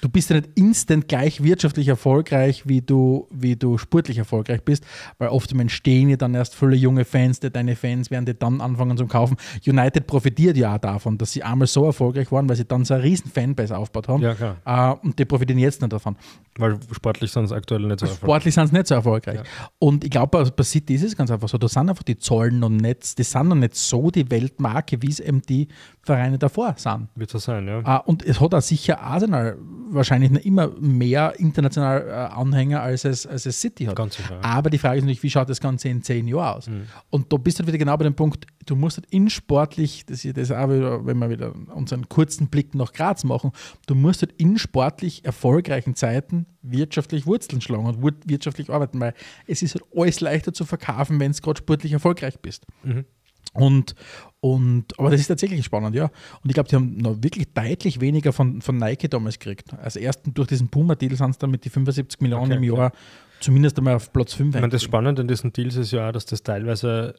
du bist ja nicht instant gleich wirtschaftlich erfolgreich, wie du, wie du sportlich erfolgreich bist, weil oft entstehen ja dann erst viele junge Fans, die deine Fans werden dir dann anfangen zu kaufen. United profitiert ja auch davon, dass sie einmal so erfolgreich waren, weil sie dann so eine riesen Fanbase aufgebaut haben. Ja, klar. Äh, und die profitieren jetzt nicht davon. Weil sportlich sind sie aktuell nicht so erfolgreich. Sportlich sind sie nicht so erfolgreich. Ja. Und ich glaube, bei City ist es ganz einfach so, da sind einfach die Zollen und Netz, die sind noch nicht so die Weltmarke, wie es eben die Vereine davor sind. Wird so sein, ja. Äh, und es hat auch sicher Arsenal wahrscheinlich immer mehr international äh, Anhänger, als es, als es City hat. Ganz Aber die Frage ist natürlich, wie schaut das Ganze in zehn Jahren aus? Mhm. Und da bist du halt wieder genau bei dem Punkt, du musst halt in sportlich, das ist das auch wieder, wenn wir wieder unseren kurzen Blick nach Graz machen, du musst halt in sportlich erfolgreichen Zeiten wirtschaftlich Wurzeln schlagen und wirtschaftlich arbeiten, weil es ist halt alles leichter zu verkaufen, wenn es gerade sportlich erfolgreich bist. Mhm. Und, und, aber das ist tatsächlich spannend, ja. Und ich glaube, die haben noch wirklich deutlich weniger von, von Nike damals gekriegt. Als ersten durch diesen Puma-Deal sind es dann mit die 75 Millionen okay, im Jahr okay. zumindest einmal auf Platz 5. Ich meine, das Spannende an diesen Deals ist ja auch, dass das teilweise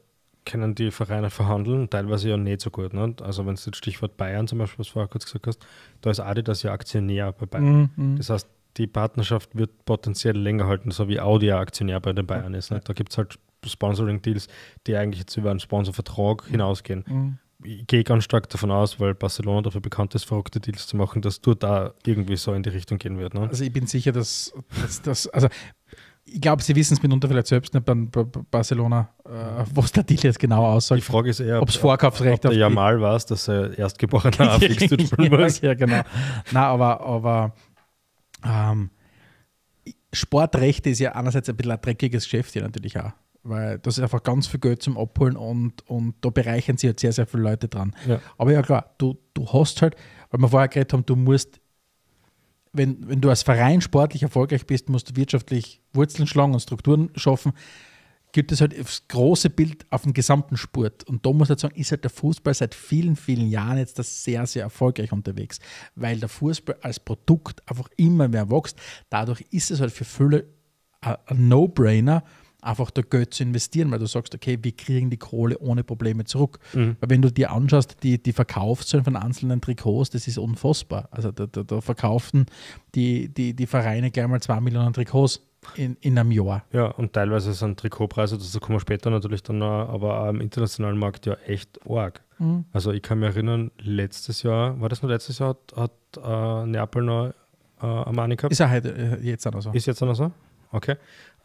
können die Vereine verhandeln, teilweise ja nicht so gut. Ne? Also wenn du das Stichwort Bayern zum Beispiel, was du vorher kurz gesagt hast, da ist Adidas ja Aktionär bei Bayern. Mm, mm. Das heißt, die Partnerschaft wird potenziell länger halten, so wie Audi ja Aktionär bei den Bayern ist. Ne? Da gibt es halt Sponsoring-Deals, die eigentlich jetzt über einen Sponsorvertrag mhm. hinausgehen. Mhm. Ich gehe ganz stark davon aus, weil Barcelona dafür bekannt ist, verrückte Deals zu machen, dass du da irgendwie so in die Richtung gehen wird. Ne? Also ich bin sicher, dass das, also ich glaube, sie wissen es mitunter vielleicht selbst nicht beim Barcelona, äh, was der Deal jetzt genau aussagt. Die Frage ist eher, ob es Vorkaufsrecht ob der Jamal war, dass er erstgeborener Afix spielen muss. Ja, genau. Nein, aber, aber ähm, Sportrechte ist ja einerseits ein bisschen ein dreckiges Geschäft hier natürlich auch weil das ist einfach ganz viel Geld zum Abholen und, und da bereichern sich halt sehr, sehr viele Leute dran. Ja. Aber ja klar, du, du hast halt, weil wir vorher geredet haben, du musst, wenn, wenn du als Verein sportlich erfolgreich bist, musst du wirtschaftlich Wurzeln schlagen und Strukturen schaffen, gibt es halt das große Bild auf den gesamten Sport. Und da muss ich halt sagen, ist halt der Fußball seit vielen, vielen Jahren jetzt das sehr, sehr erfolgreich unterwegs, weil der Fußball als Produkt einfach immer mehr wächst. Dadurch ist es halt für viele ein No-Brainer, einfach da Geld zu investieren, weil du sagst, okay, wir kriegen die Kohle ohne Probleme zurück. Mhm. Weil wenn du dir anschaust, die, die Verkaufszahlen von einzelnen Trikots, das ist unfassbar. Also da, da, da verkauften die, die, die Vereine gleich mal zwei Millionen Trikots in, in einem Jahr. Ja, und teilweise sind Trikotpreise, dazu kommen wir später natürlich dann noch, aber auch im internationalen Markt ja echt arg. Mhm. Also ich kann mich erinnern, letztes Jahr, war das noch letztes Jahr, hat, hat äh, Neapel noch äh, Armani gehabt? Ist ja heute, äh, jetzt auch noch so. Ist jetzt auch noch so? Okay.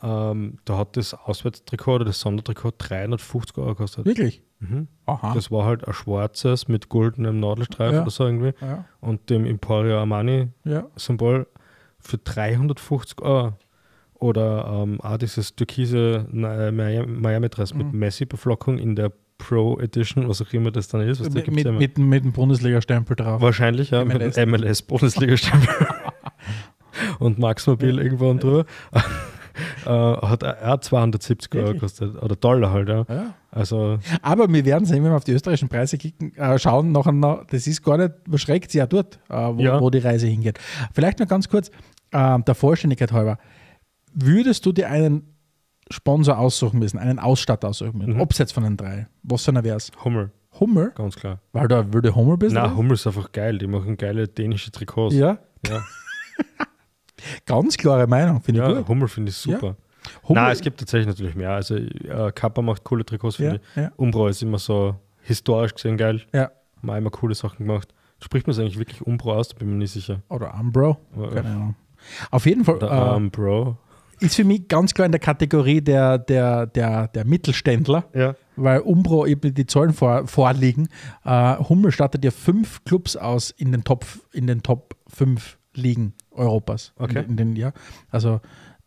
Ähm, da hat das Auswärtstrikot oder das Sondertrikot 350 Euro gekostet. Wirklich? Mhm. Aha. Das war halt ein schwarzes mit goldenem Nadelstreifen ja. oder so irgendwie ja. und dem Emporio Armani-Symbol ja. für 350 Euro. Oder ähm, auch dieses türkise äh, Miami-Dress mhm. mit Messi-Beflockung in der Pro Edition, was auch immer das dann ist. Was mit, da mit, mit, mit dem Bundesliga-Stempel drauf. Wahrscheinlich, ja, MLS. mit dem mls bundesliga [LAUGHS] und Max Mobil und drüber. [LAUGHS] Äh, hat auch 270 Euro gekostet. Oder Dollar halt, ja. ja. Also Aber wir werden sehen, wenn wir auf die österreichischen Preise kicken, äh, schauen, nachher, das ist gar nicht, man schreckt sie ja dort, äh, wo, ja. wo, die Reise hingeht. Vielleicht nur ganz kurz, äh, der Vollständigkeit halber, würdest du dir einen Sponsor aussuchen müssen, einen Ausstatter aussuchen müssen, mhm. abseits von den drei, was für einer wäre es? Hummel. Hummel? Ganz klar. Weil da würde Hummel bist? Nein, Hummel ist einfach geil. Die machen geile dänische Trikots. Ja? Ja. [LAUGHS] Ganz klare Meinung, finde ja, ich gut. Hummel finde ich super. Ja. Hummel. Nein, es gibt tatsächlich natürlich mehr. Also äh, Kappa macht coole Trikots, finde ja, ich. Ja. Umbro ist immer so historisch gesehen geil. Ja. Haben immer coole Sachen gemacht. Spricht man es eigentlich wirklich Umbro aus? Da bin ich mir nicht sicher. Oder Umbro? Keine Ahnung. Auf jeden Fall. Äh, Umbro. Ist für mich ganz klar in der Kategorie der, der, der, der Mittelständler, ja. weil Umbro eben die Zahlen vor, vorliegen. Äh, Hummel startet ja fünf Clubs aus in den Top, in den Top 5 Ligen Europas. Okay. In, den, ja. Also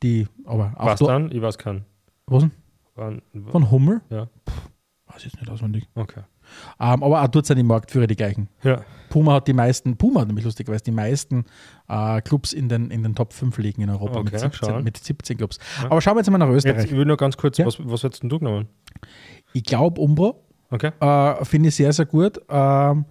die, aber auch Was dann? Ich weiß kein. Was denn? Von Hummel? Ja. Puh, weiß jetzt nicht auswendig. Okay. Um, ähm, aber auch dort sind die Marktführer die gleichen. Ja. Puma hat die meisten, Puma hat nämlich lustigerweise die meisten äh, Clubs in den, in den Top 5 liegen in Europa okay, mit, 17, mit 17 Clubs. Ja. Aber schauen wir jetzt mal nach Österreich. Jetzt, ich will nur ganz kurz, ja. was, was hättest du genommen? Ich glaube Umbro. Okay. Äh, Finde ich sehr, sehr gut. Ähm,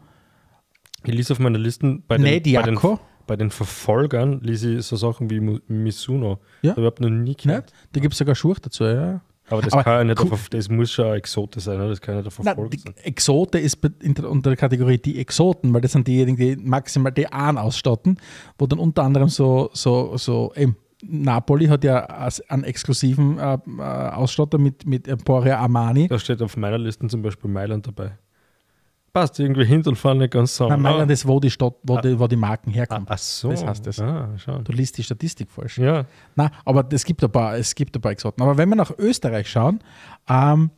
ich lese auf meiner Liste bei den, nee, Diaco bei den Verfolgern lese ich so Sachen wie Misuno. Ja. Da habe noch nie gehört. Nein, da gibt es sogar Schuhe dazu, ja. Aber das, Aber kann ja nicht auf, das muss ja Exote sein, oder? das kann ja nicht Verfolger Nein, Exote ist der, unter der Kategorie die Exoten, weil das sind diejenigen, die maximal die Ahn ausstatten, wo dann unter anderem so, so, so eben, Napoli hat ja einen exklusiven äh, äh, Ausstatter mit, mit Emporia Armani. Da steht auf meiner Liste zum Beispiel Mailand dabei passt irgendwie hin und vorne nicht ganz zusammen. Nein, Mailand ist, wo die Stadt, wo, ah. die, wo die Marken herkommen. Ah, ach so. Das heißt das. Ah, du liest die Statistik falsch. Ja. Nein, aber es gibt ein paar, es gibt ein paar Exoten. Aber wenn wir nach Österreich schauen, ähm,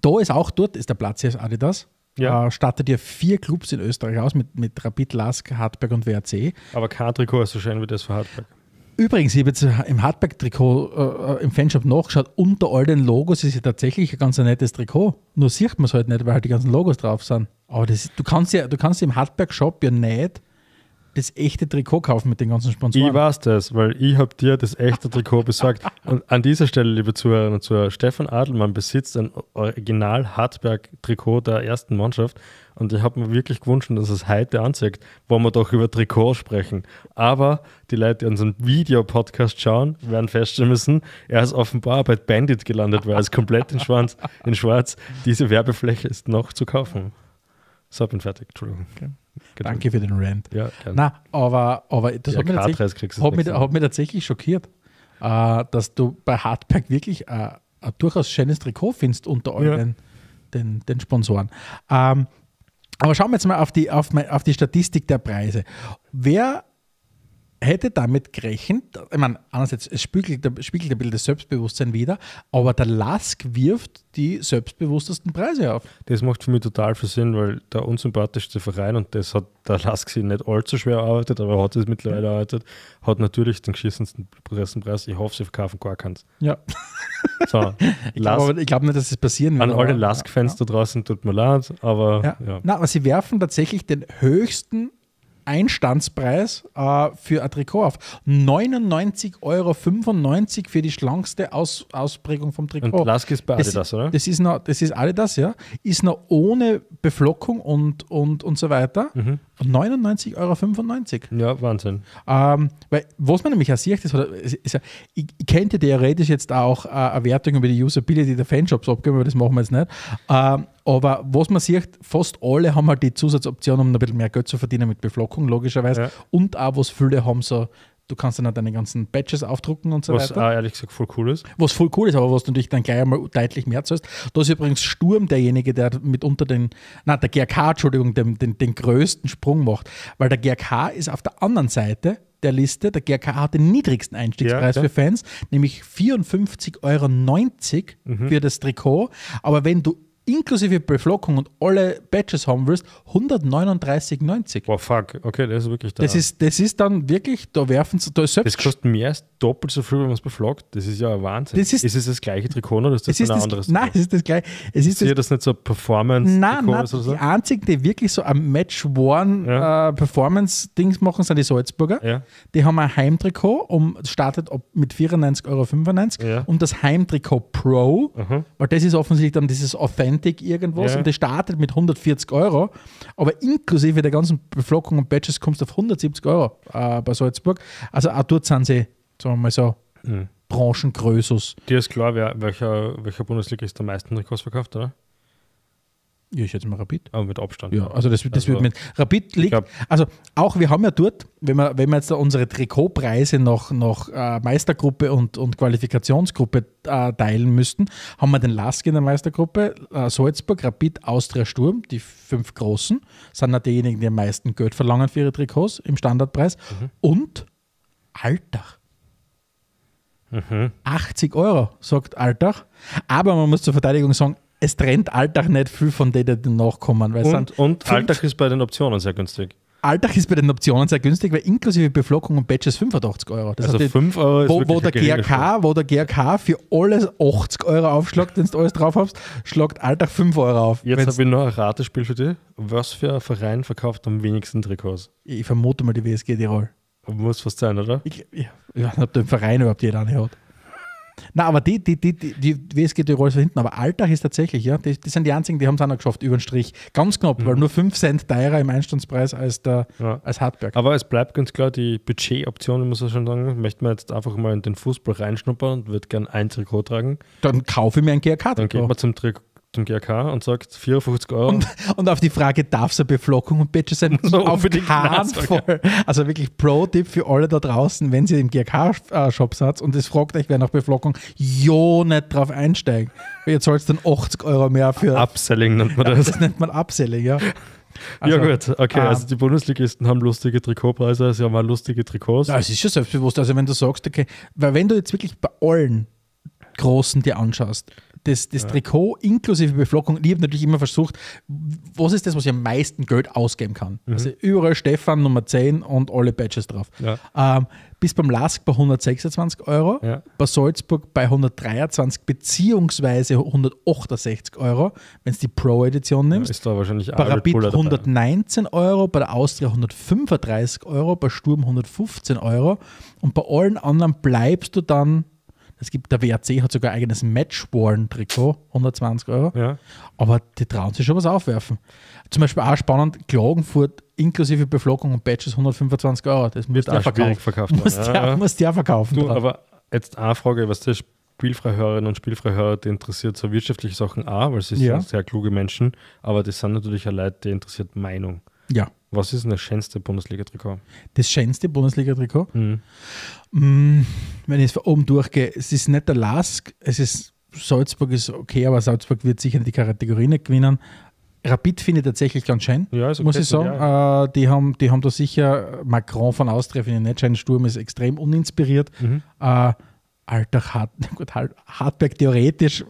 da ist auch dort ist der Platz hier Adidas. Ja. Äh, startet ja vier Clubs in Österreich aus mit, mit Rapid, Lask, Hartberg und WRC. Aber kein Trikot ist so schön wie das von Hartberg. Übrigens, ich habe jetzt im Hardback-Trikot äh, äh, im Fanshop nachgeschaut, unter all den Logos ist ja tatsächlich ein ganz nettes Trikot. Nur sieht man es halt nicht, weil halt die ganzen Logos drauf sind. Aber das, du, kannst ja, du kannst im Hardback-Shop ja nicht das echte Trikot kaufen mit den ganzen Sponsoren. Ich weiß das, weil ich habe dir das echte Trikot [LAUGHS] besorgt. Und an dieser Stelle, liebe Zuhörerinnen und Zuhörer, Stefan Adelmann besitzt ein Original Hartberg-Trikot der ersten Mannschaft. Und ich habe mir wirklich gewünscht, dass es heute anzeigt, wo wir doch über Trikot sprechen. Aber die Leute, die unseren Videopodcast schauen, werden feststellen müssen, er ist offenbar bei Bandit gelandet, weil er ist komplett in Schwarz. In Schwarz. Diese Werbefläche ist noch zu kaufen. So, bin fertig. Entschuldigung. Okay. Genau. Danke für den Rant. Ja, gerne. Na, aber, aber das ja, hat, mich hat, mich, hat, mich tatsächlich, schockiert, äh, dass du bei Hardpack wirklich äh, ein durchaus schönes Trikot findest unter euren ja. den, den, Sponsoren. Ähm, aber schauen wir jetzt mal auf die, auf, auf die Statistik der Preise. Wer hätte damit gerechnet, ich meine, andererseits, es spiegelt, spiegelt ein bisschen das Selbstbewusstsein wieder, aber der Lask wirft die selbstbewusstesten Preise auf. Das macht für mich total viel Sinn, weil der unsympathischste Verein, und das hat der Lask sich nicht allzu schwer erarbeitet, aber hat es mittlerweile erarbeitet, hat natürlich den geschissensten Pressenpreis. Ich hoffe, sie verkaufen gar keins. Ja. So, [LAUGHS] ich glaube glaub nicht, dass es passieren wird. An alle Lask-Fans ja. da draußen tut mir leid, aber. Ja. ja. Nein, aber sie werfen tatsächlich den höchsten Einstandspreis äh, für ein Trikot auf. 99,95 Euro für die schlankste Aus Ausprägung vom Trikot. Und Lask ist bei Adidas, das, oder? Das ist, noch, das ist Adidas, ja. Ist noch ohne Beflockung und, und, und so weiter. Mhm. 99,95 Euro. Ja, Wahnsinn. Ähm, weil, was man nämlich auch sieht, ist, ist ja, ich, ich, könnte theoretisch jetzt auch äh, eine Wertung über die Usability der Fanshops abgeben, aber das machen wir jetzt nicht. Ähm, aber was man sieht, fast alle haben halt die Zusatzoption, um ein bisschen mehr Geld zu verdienen mit Beflockung, logischerweise. Ja. Und auch, was viele haben, so du kannst dann auch deine ganzen Badges aufdrucken und so was weiter. Was ehrlich gesagt voll cool ist. Was voll cool ist, aber was du natürlich dann gleich einmal deutlich mehr zahlst. Da ist übrigens Sturm derjenige, der mitunter den, na der GRK, Entschuldigung, den, den, den größten Sprung macht. Weil der GRK ist auf der anderen Seite der Liste, der GRK hat den niedrigsten Einstiegspreis ja. für Fans, nämlich 54,90 Euro mhm. für das Trikot. Aber wenn du inklusive Beflockung und alle Badges haben willst, 139,90. Wow, fuck. Okay, das ist wirklich da. Das ist, das ist dann wirklich, da werfen sie, da ist selbst. Das kostet mehr als doppelt so viel, wenn man es beflockt. Das ist ja ein Wahnsinn. Das ist, ist es das gleiche Trikot oder ist das, ist ein das, anderes? Nein, es ist das gleiche. Es ist, ist das, das nicht so Performance-Trikot oder so? Die einzigen, die wirklich so ein Match-Worn ja. äh, Performance-Dings machen, sind die Salzburger. Ja. Die haben ein Heimtrikot, um, startet mit 94,95 Euro ja. und das Heimtrikot Pro, mhm. weil das ist offensichtlich dann dieses Authentic Authentic irgendwas ja. und das startet mit 140 Euro, aber inklusive der ganzen Beflockung und Badges kommst du auf 170 Euro äh, bei Salzburg. Also auch dort sind sie, sagen wir mal so, mhm. Branchengrößes. Dir ist klar, wer, welcher, welcher Bundesliga ist am meisten Trikots verkauft, oder? Ja, ich jetzt mal Rapid. Aber mit Abstand. Ja, also das, das also, wird mit Rapid liegt. also auch wir haben ja dort, wenn wir, wenn wir jetzt unsere Trikotpreise nach, nach äh, Meistergruppe und, und Qualifikationsgruppe äh, teilen müssten, haben wir den Lask in der Meistergruppe, äh, Salzburg, Rapid, Austria Sturm, die fünf Großen, sind ja diejenigen, die am meisten Geld verlangen für ihre Trikots im Standardpreis. Mhm. Und Alltag. Mhm. 80 Euro, sagt Alltag. Aber man muss zur Verteidigung sagen, es trennt Alltag nicht viel von denen, die nachkommen. Weil und und Alltag ist bei den Optionen sehr günstig. Alltag ist bei den Optionen sehr günstig, weil inklusive Beflockung und Badges 85 Euro. Das also 5 Euro ist wo, wo der GRK, Wo der GRK für alles 80 Euro aufschlagt, wenn du alles drauf hast, schlagt Alltag 5 Euro auf. Jetzt habe ich noch ein Ratespiel für dich. Was für ein Verein verkauft am wenigsten Trikots? Ich vermute mal die WSG Tirol. Muss fast sein, oder? Ich, ja, ich weiß nicht, ob der Verein überhaupt jeder eine hat. Na, aber die, die, die, die, die WSG Tirol ist hinten, aber Alltag ist tatsächlich, ja, die, die sind die einzigen, die haben es auch noch geschafft, über den Strich. Ganz knapp, mhm. weil nur 5 Cent teurer im Einstandspreis als, der, ja. als Hartberg. Aber es bleibt ganz klar, die Budgetoption, muss ich schon sagen, möchte man jetzt einfach mal in den Fußball reinschnuppern und würde gerne ein Trikot tragen. Dann kaufe ich mir ein GRK-Trikot. Dann geht man zum Trikot zum GRK und sagt 54 Euro. Und, und auf die Frage, darf es eine Beflockung und Badges sein? So [LAUGHS] auf keinen Fall. Also wirklich Pro-Tipp für alle da draußen, wenn sie im GRK-Shop äh, seid und es fragt euch, wer nach Beflockung, jo, nicht drauf einsteigen. Jetzt sollst dann 80 Euro mehr für... Upselling nennt man das. Ja, das nennt man Upselling, ja. Also, ja, gut, okay. Also ähm, also, die Bundesligisten haben lustige Trikotpreise, sie haben auch lustige Trikots. Ja, es ist schon selbstbewusst. Also, wenn du sagst, okay, weil wenn du jetzt wirklich bei allen Großen dir anschaust, das, das ja. Trikot inklusive Beflockung. Ich habe natürlich immer versucht, was ist das, was ich am meisten Geld ausgeben kann. Mhm. Also überall Stefan Nummer 10 und alle Badges drauf. Ja. Ähm, bis beim LASK bei 126 Euro, ja. bei Salzburg bei 123 beziehungsweise 168 Euro, wenn du die Pro-Edition nimmst. ist da wahrscheinlich bei Rapid 119 dabei. Euro, bei der Austria 135 Euro, bei Sturm 115 Euro und bei allen anderen bleibst du dann es gibt, der WRC hat sogar ein eigenes Matchworn-Trikot, 120 Euro. Ja. Aber die trauen sich schon was aufwerfen. Zum Beispiel auch spannend, Klagenfurt inklusive Beflockung und Badges 125 Euro. Das musst der ja verkaufen. verkauft musst ja, ja. Musst ja verkaufen. Du, aber jetzt eine Frage, was der Spielfreihörerinnen und Spielfreihörer, die interessiert so wirtschaftliche Sachen auch, weil sie ja. sind sehr kluge Menschen, aber das sind natürlich auch Leute, die interessiert Meinung. Ja. Was ist denn das schönste Bundesliga-Trikot? Das schönste Bundesliga-Trikot? Mhm. Mm, wenn ich es oben durchgehe, es ist nicht der Lask, es ist Salzburg ist okay, aber Salzburg wird sicher die Kategorie nicht gewinnen. Rapid finde ich tatsächlich ganz schön, ja, okay, muss ich sagen. Ja. Äh, die, haben, die haben da sicher Macron von Austria, finde ich nicht schön. Sturm ist extrem uninspiriert. Mhm. Äh, Alter, Hart, [LAUGHS] gut, Hartberg theoretisch,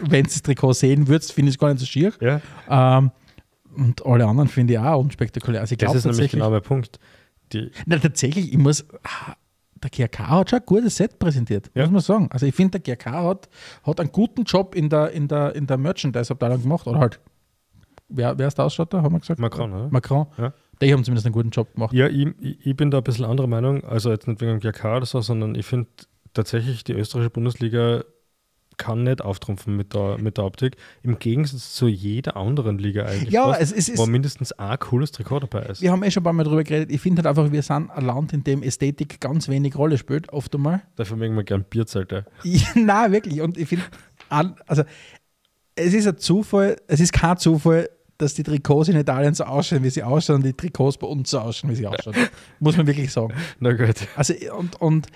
wenn du das Trikot sehen würdest, finde ich es gar nicht so schier. Ja. Ähm, und alle anderen finde ich auch unspektakulär. Also ich das ist nämlich genau der Punkt. Die Na, tatsächlich, ich muss der GRK hat schon ein gutes Set präsentiert, ja. muss man sagen. Also ich finde, der GRK hat, hat einen guten Job in der, in der, in der Merchandise-Abteilung gemacht. Oder halt, wer, wer ist der Ausstatter, haben wir gesagt? Macron, oder? Macron. Ja. Die haben zumindest einen guten Job gemacht. Ja, ich, ich bin da ein bisschen anderer Meinung. Also jetzt nicht wegen dem GRK oder so, sondern ich finde tatsächlich, die österreichische Bundesliga kann nicht auftrumpfen mit der, mit der Optik. Im Gegensatz zu jeder anderen Liga eigentlich. Ja, fast, es ist, es mindestens ein cooles Trikot dabei ist. Wir haben eh schon ein paar Mal drüber geredet. Ich finde halt einfach, wir sind ein Land, in dem Ästhetik ganz wenig Rolle spielt, oft einmal. [LAUGHS] Dafür mögen wir gerne Bierzelte. Ja, [LAUGHS] nein, wirklich. Und ich finde, also, es ist ein Zufall, es ist kein Zufall, dass die Trikots in Italien so ausschauen, wie sie ausschauen, und die Trikots bei uns so ausschauen, wie sie ausschauen. [LAUGHS] Muss man wirklich sagen. Na gut. Also, und, und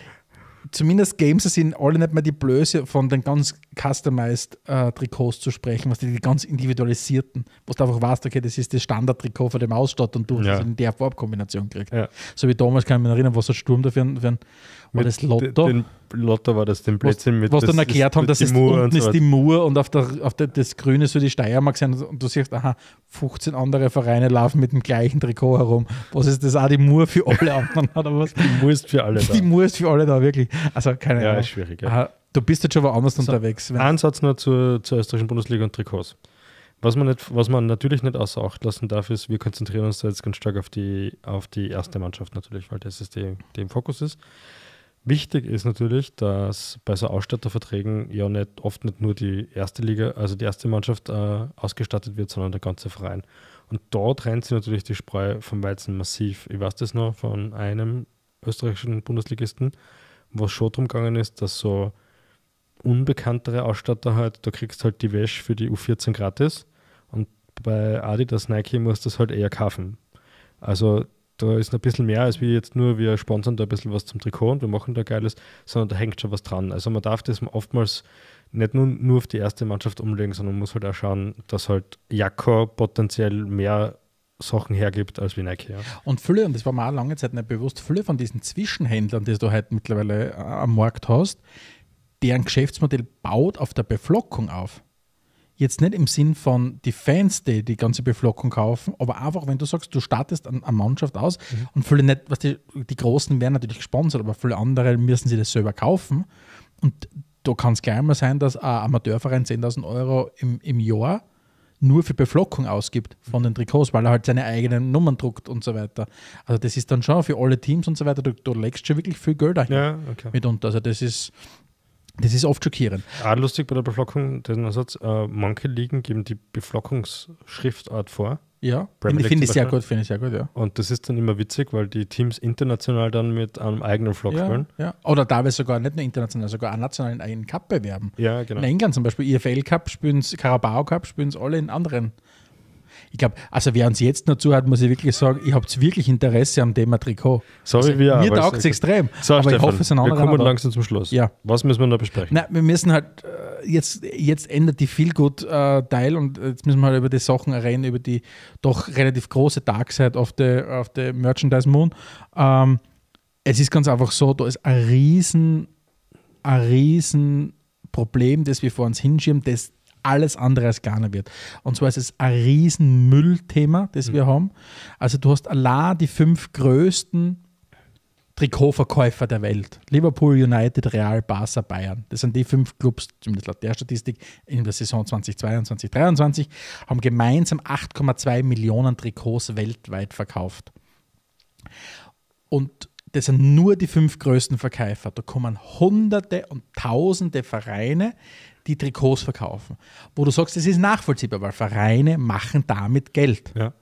zumindest Games sind alle nicht mehr die Blöße von den ganz customized äh, Trikots zu sprechen, was die, die ganz individualisierten, wo du einfach weißt, okay, das ist das Standard-Trikot von dem Ausstatt und du hast ja. in der Farbkombination gekriegt. Ja. So wie damals kann ich mich erinnern, was hat Sturm dafür für einen, für einen war das Lotto? Den Lotto war das, den Plätzchen mit Was dann erklärt ist, haben, dass das unten ist die Mur und auf, der, auf der, das Grüne so die Steiermark sein und du siehst, aha, 15 andere Vereine laufen mit dem gleichen Trikot herum. Was ist das auch die Mur für alle anderen [LAUGHS] oder was? Die Mur ist für alle [LAUGHS] da. Die Mur ist für alle da, wirklich. Also keine Ahnung. Ja, ist schwierig. Ja. Du bist jetzt schon woanders so, unterwegs. Ansatz nur zur, zur österreichischen Bundesliga und Trikots. Was man, nicht, was man natürlich nicht außer Acht lassen darf, ist, wir konzentrieren uns da jetzt ganz stark auf die, auf die erste Mannschaft natürlich, weil das ist die, die im Fokus ist. Wichtig ist natürlich, dass bei so Ausstatterverträgen ja nicht, oft nicht nur die erste Liga, also die erste Mannschaft äh, ausgestattet wird, sondern der ganze Verein. Und da trennt sich natürlich die Spreu vom Weizen massiv. Ich weiß das noch von einem österreichischen Bundesligisten, wo es schon darum gegangen ist, dass so unbekanntere Ausstatter halt, da kriegst halt die Wäsche für die U14 gratis und bei Adidas Nike musst du es halt eher kaufen. Also da ist ein bisschen mehr, als wie jetzt nur, wir sponsern da ein bisschen was zum Trikot und wir machen da Geiles, sondern da hängt schon was dran. Also man darf das oftmals nicht nur, nur auf die erste Mannschaft umlegen, sondern man muss halt auch schauen, dass halt Jakko potenziell mehr Sachen hergibt als wie Nike. Ja. Und viele, und das war mir auch lange Zeit nicht bewusst, viele von diesen Zwischenhändlern, die du halt mittlerweile äh, am Markt hast, deren Geschäftsmodell baut auf der Beflockung auf. Jetzt nicht im Sinn von die Fans, die die ganze Beflockung kaufen, aber einfach, wenn du sagst, du startest eine Mannschaft aus mhm. und viele nicht, was die, die Großen werden natürlich gesponsert, aber viele andere müssen sie das selber kaufen. Und da kann es gleich mal sein, dass ein Amateurverein 10.000 Euro im, im Jahr nur für Beflockung ausgibt von den Trikots, weil er halt seine eigenen Nummern druckt und so weiter. Also das ist dann schon für alle Teams und so weiter, du, du legst schon wirklich viel Geld dahin ja, okay. mitunter. Also das ist, das ist oft schockierend. Auch lustig bei der Beflockung, den Ersatz, äh, manche Ligen geben die Beflockungsschriftart vor. Ja, finde find ich sehr gut, finde ich sehr gut, ja. Und das ist dann immer witzig, weil die Teams international dann mit einem eigenen Flock ja, spielen. Ja, oder wir sogar nicht nur international, sogar auch national in einen Cup bewerben. Ja, genau. In England zum Beispiel, IFL Cup spielen sie, Carabao Cup spielen sie alle in anderen ich glaube, also wer uns jetzt noch zuhört, muss ich wirklich sagen, ich habe wirklich Interesse am Thema Trikot. Sorry, also, wir Mir taugt es extrem. So, aber Stefan, ich hoffe, es sind andere. Wir kommen langsam zum Schluss. Ja. Was müssen wir noch besprechen? Nein, wir müssen halt, äh, jetzt, jetzt ändert die Feelgood-Teil und jetzt müssen wir halt über die Sachen reden, über die doch relativ große Darkseid auf der auf Merchandise Moon. Ähm, es ist ganz einfach so, da ist ein riesen, ein riesen Problem, das wir vor uns hinschieben, das alles andere als Ghana wird. Und zwar ist es ein riesen Müllthema, das mhm. wir haben. Also du hast allein die fünf größten Trikotverkäufer der Welt. Liverpool, United, Real, Barca, Bayern. Das sind die fünf Clubs, zumindest laut der Statistik, in der Saison 2022, 2023, haben gemeinsam 8,2 Millionen Trikots weltweit verkauft. Und das sind nur die fünf größten Verkäufer. Da kommen Hunderte und Tausende Vereine, die Trikots verkaufen, wo du sagst, das ist nachvollziehbar, weil Vereine machen damit Geld. Ja.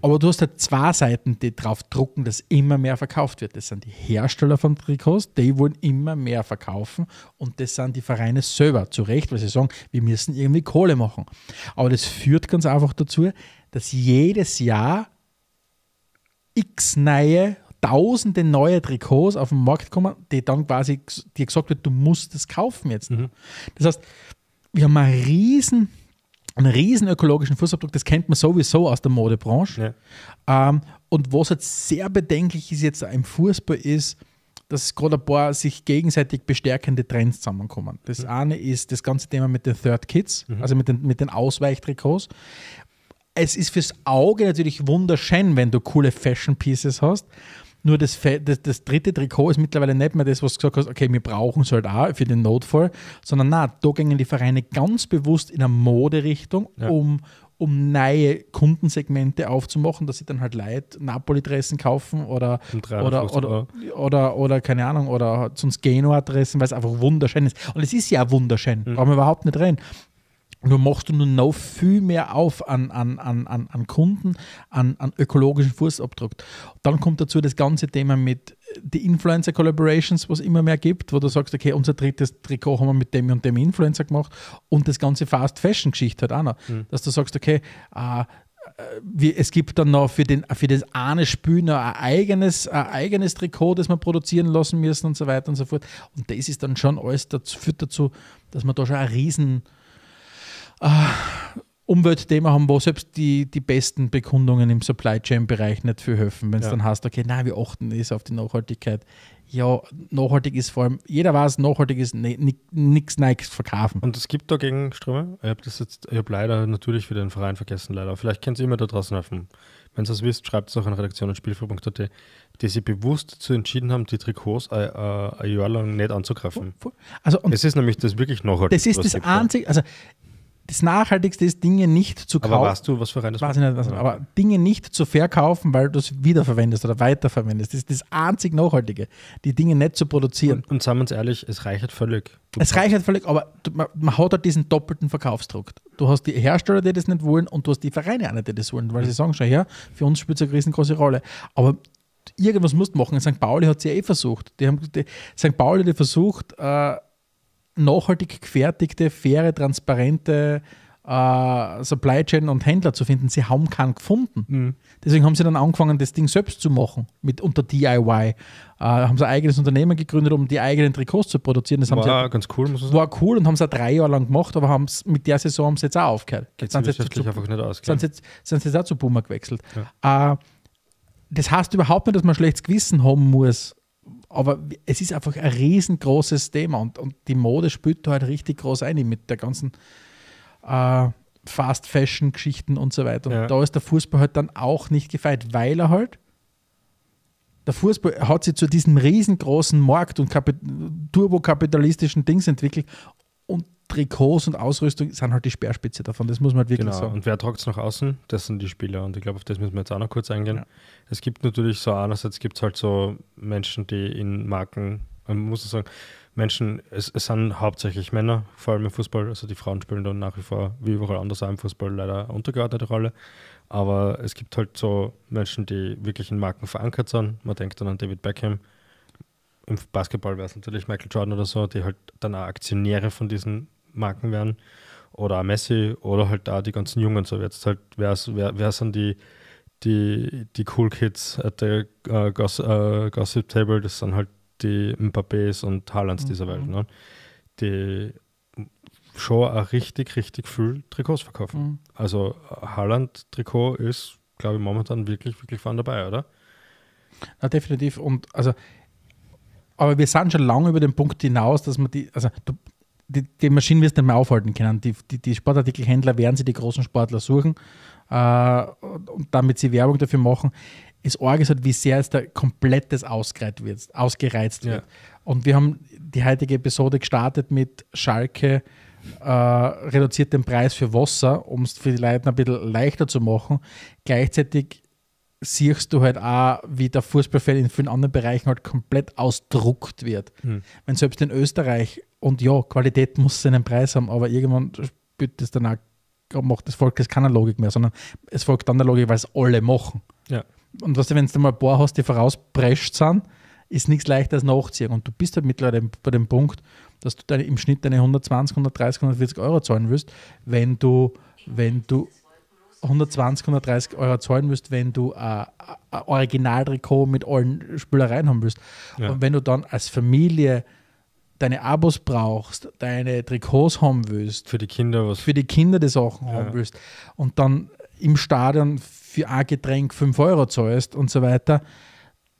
Aber du hast halt zwei Seiten, die drauf drucken, dass immer mehr verkauft wird. Das sind die Hersteller von Trikots, die wollen immer mehr verkaufen und das sind die Vereine selber, zu Recht, weil sie sagen, wir müssen irgendwie Kohle machen. Aber das führt ganz einfach dazu, dass jedes Jahr x neue tausende neue Trikots auf den Markt kommen, die dann quasi dir gesagt wird, du musst das kaufen jetzt. Mhm. Das heißt, wir haben einen riesen, einen riesen ökologischen Fußabdruck, das kennt man sowieso aus der Modebranche. Ja. Ähm, und was jetzt halt sehr bedenklich ist jetzt im Fußball ist, dass gerade ein paar sich gegenseitig bestärkende Trends zusammenkommen. Das mhm. eine ist das ganze Thema mit den Third Kids, mhm. also mit den, mit den Ausweichtrikots. Es ist fürs Auge natürlich wunderschön, wenn du coole Fashion Pieces hast. Nur das, das, das, dritte Trikot ist mittlerweile nicht mehr das, was du gesagt hast, okay, wir brauchen es halt auch für den Notfall, sondern na, da gingen die Vereine ganz bewusst in eine Moderichtung, ja. um, um neue Kundensegmente aufzumachen, dass sie dann halt Leute Napoli-Dressen kaufen oder oder, oder, oder, oder, keine Ahnung, oder sonst Genua-Dressen, weil es einfach wunderschön ist. Und es ist ja wunderschön, mhm. brauchen wir überhaupt nicht reden. Du machst du nun noch viel mehr auf an, an, an, an, Kunden, an, an ökologischen Fußabdruck. Dann kommt dazu das ganze Thema mit äh, den Influencer Collaborations, was immer mehr gibt, wo du sagst, okay, unser drittes Trikot haben wir mit dem und dem Influencer gemacht und das ganze Fast Fashion Geschichte hat auch noch, mhm. dass du sagst, okay, äh, äh wie, es gibt dann noch für, den, für das eine Spiel noch ein eigenes, ein eigenes Trikot, das wir produzieren lassen müssen und so weiter und so fort. Und das ist dann schon alles, das führt dazu, dass man da schon einen riesen Ah, Umweltthema haben, wo selbst die, die besten Bekundungen im Supply Chain-Bereich nicht viel helfen, wenn es ja. dann heißt, okay, nein, wir achten es eh auf die Nachhaltigkeit. Ja, nachhaltig ist vor allem, jeder weiß, nachhaltig ist nichts Neues verkaufen. Und es gibt dagegen Ströme. Ich habe das jetzt, ich habe leider natürlich wieder den Verein vergessen, leider. Vielleicht kennt ihr immer da draußen helfen. Wenn ihr es wisst, schreibt es auch an redaktion.spielfrei.at, die sich bewusst zu entschieden haben, die Trikots ein, äh, äh, ein Jahr lang nicht anzugreifen. Also, es ist nämlich das wirklich nachhaltig. Das ist das einzige, also das Nachhaltigste ist, Dinge nicht zu kaufen. Aber weißt du, was für ein das weiß ich nicht, was, Aber Dinge nicht zu verkaufen, weil du es wiederverwendest oder weiterverwendest. Das ist das einzig Nachhaltige, die Dinge nicht zu produzieren. Und, und sagen wir uns ehrlich, es reicht völlig. Du es reicht völlig, aber du, man, man, hat halt diesen doppelten Verkaufsdruck. Du hast die Hersteller, die das nicht wollen, und du hast die Vereine auch nicht, die das wollen, weil mhm. sie sagen, schau her, für uns spielt es eine riesengroße Rolle. Aber irgendwas musst du machen. St. Pauli hat es ja eh versucht. Die haben, die, St. Pauli hat versucht, äh, nachhaltig gefertigte, faire, transparente äh, Supply Chain und Händler zu finden. Sie haben keinen gefunden. Mhm. Deswegen haben sie dann angefangen, das Ding selbst zu machen, mit unter DIY. Äh, haben sie ein eigenes Unternehmen gegründet, um die eigenen Trikots zu produzieren. Das war ja, ganz cool, muss sagen. War cool und haben es auch drei Jahre lang gemacht, aber haben's, mit der Saison haben sie jetzt auch aufgehört. Jetzt sind sie jetzt, zu, einfach nicht aus, sind jetzt, sind jetzt auch zu Boomer gewechselt. Ja. Äh, das heißt überhaupt nicht, dass man schlechtes Gewissen haben muss, aber es ist einfach ein riesengroßes Thema und, und die Mode spielt da halt richtig groß ein mit der ganzen äh, Fast-Fashion-Geschichten und so weiter. Und ja. da ist der Fußball halt dann auch nicht gefeit, weil er halt der Fußball hat sich zu diesem riesengroßen Markt und turbokapitalistischen Dings entwickelt Trikots und Ausrüstung sind halt die Speerspitze davon. Das muss man halt wirklich genau. sagen. Und wer tragt es nach außen? Das sind die Spieler. Und ich glaube, auf das müssen wir jetzt auch noch kurz eingehen. Ja. Es gibt natürlich so, einerseits gibt es halt so Menschen, die in Marken, man muss sagen, Menschen, es, es, sind hauptsächlich Männer, vor allem im Fußball. Also die Frauen spielen dann nach wie vor, wie überall anders auch im Fußball, leider untergeordnete Rolle. Aber es gibt halt so Menschen, die wirklich in Marken verankert sind. Man denkt dann an David Beckham. Im Basketball wäre es natürlich Michael Jordan oder so, die halt dann auch Aktionäre von diesen Marken werden oder Messi oder halt da die ganzen Jungen. So jetzt halt, wer, wer, wer sind die, die, die Cool Kids at the uh, Goss, uh, Gossip Table? Das sind halt die Mbappés und Haalands mhm. dieser Welt, mhm. ne? die schon auch richtig, richtig viel Trikots verkaufen. Mhm. Also Haaland-Trikot ist, glaube ich, momentan wirklich, wirklich vorne dabei, oder? Na, definitiv. Und also aber wir sind schon lange über den Punkt hinaus, dass man die, also du, die, die Maschinen wirst du nicht mehr aufhalten können. Die, die, die Sportartikelhändler werden sie die großen Sportler suchen äh, und damit sie Werbung dafür machen. Es arg ist halt, wie sehr es da komplettes ausgereizt wird. Ausgereizt wird. Ja. Und wir haben die heutige Episode gestartet mit Schalke äh, reduziert den Preis für Wasser, um es für die Leute ein bisschen leichter zu machen. Gleichzeitig siehst du halt auch, wie der Fußballfeld in vielen anderen Bereichen halt komplett ausdruckt wird. Mhm. Wenn selbst in Österreich, und ja, Qualität muss seinen Preis haben, aber irgendwann spielt das auch, macht das Volk das keine Logik mehr, sondern es folgt dann der Logik, weil es alle machen. Ja. Und was weißt du, wenn du mal ein paar hast, die vorausprescht sind, ist nichts leichter als nachziehen. Und du bist halt mittlerweile bei dem Punkt, dass du deine, im Schnitt deine 120, 130, 140 Euro zahlen wirst, wenn du, wenn du 120, 130 Euro zahlen musst, wenn du äh, äh, ein Originaltrikot mit allen Spülereien haben willst. Ja. Und wenn du dann als Familie deine Abos brauchst, deine Trikots haben willst. Für die Kinder was. Für die Kinder die Sachen ja. haben willst. Und dann im Stadion für ein Getränk 5 Euro zahlst und so weiter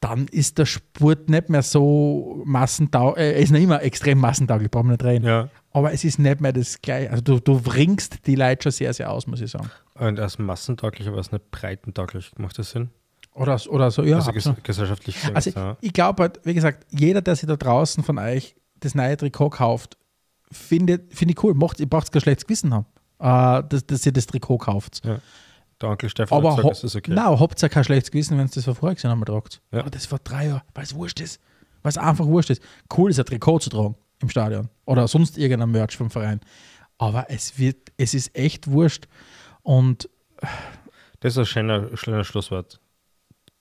dann ist der Sport nicht mehr so massentauglich, äh, er äh, ist nicht immer extrem massentauglich, brauchen wir nicht reden. Ja. Aber es ist nicht mehr das Gleiche. Also du, du bringst die Leute schon sehr, sehr aus, muss ich sagen. Und als massentauglich, aber als nicht breitentauglich macht das Sinn? Oder, oder so, ja. Also ges gesellschaftlich. Also gesagt, also ja. ich glaube halt, wie gesagt, jeder, der sich da draußen von euch das neue Trikot kauft, finde find ich cool. Macht, ihr braucht kein schlechtes Gewissen haben, äh, dass, dass ihr das Trikot kauft. Ja. Der Onkel Stefan aber hat gesagt, das ist okay. Nein, habt ihr kein schlechtes Gewissen, wenn ihr das vor vorher gesehen haben tragt. Ja. Aber das war drei Jahre, weil es wurscht ist. Weil es einfach wurscht ist. Cool ist, ein Trikot zu tragen im Stadion oder sonst irgendein Merch vom Verein. Aber es wird, es ist echt wurscht. Und äh, das ist ein schöner, schöner Schlusswort.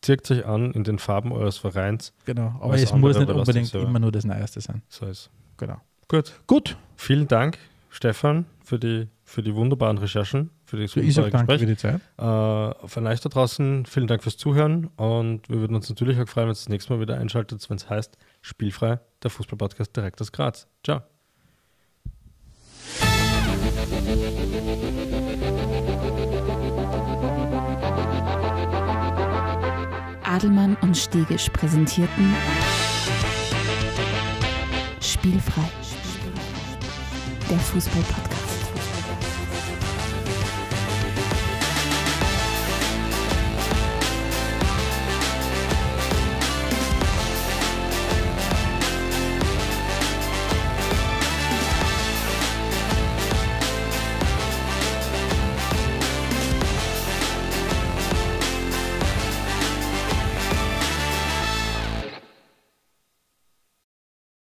Zirkt euch an in den Farben eures Vereins. Genau, aber es muss nicht unbedingt immer nur das Neueste sein. So ist Genau. Gut. Gut. Vielen Dank, Stefan, für die für die wunderbaren Recherchen, für das wunderbare ich auch Gespräch. Danke für die Zeit. Äh, von euch da draußen, vielen Dank fürs Zuhören und wir würden uns natürlich auch freuen, wenn ihr das nächste Mal wieder einschaltet, wenn es heißt Spielfrei, der Fußballpodcast direkt aus Graz. Ciao. Adelmann und Stegisch präsentierten Spielfrei, der Fußballpodcast.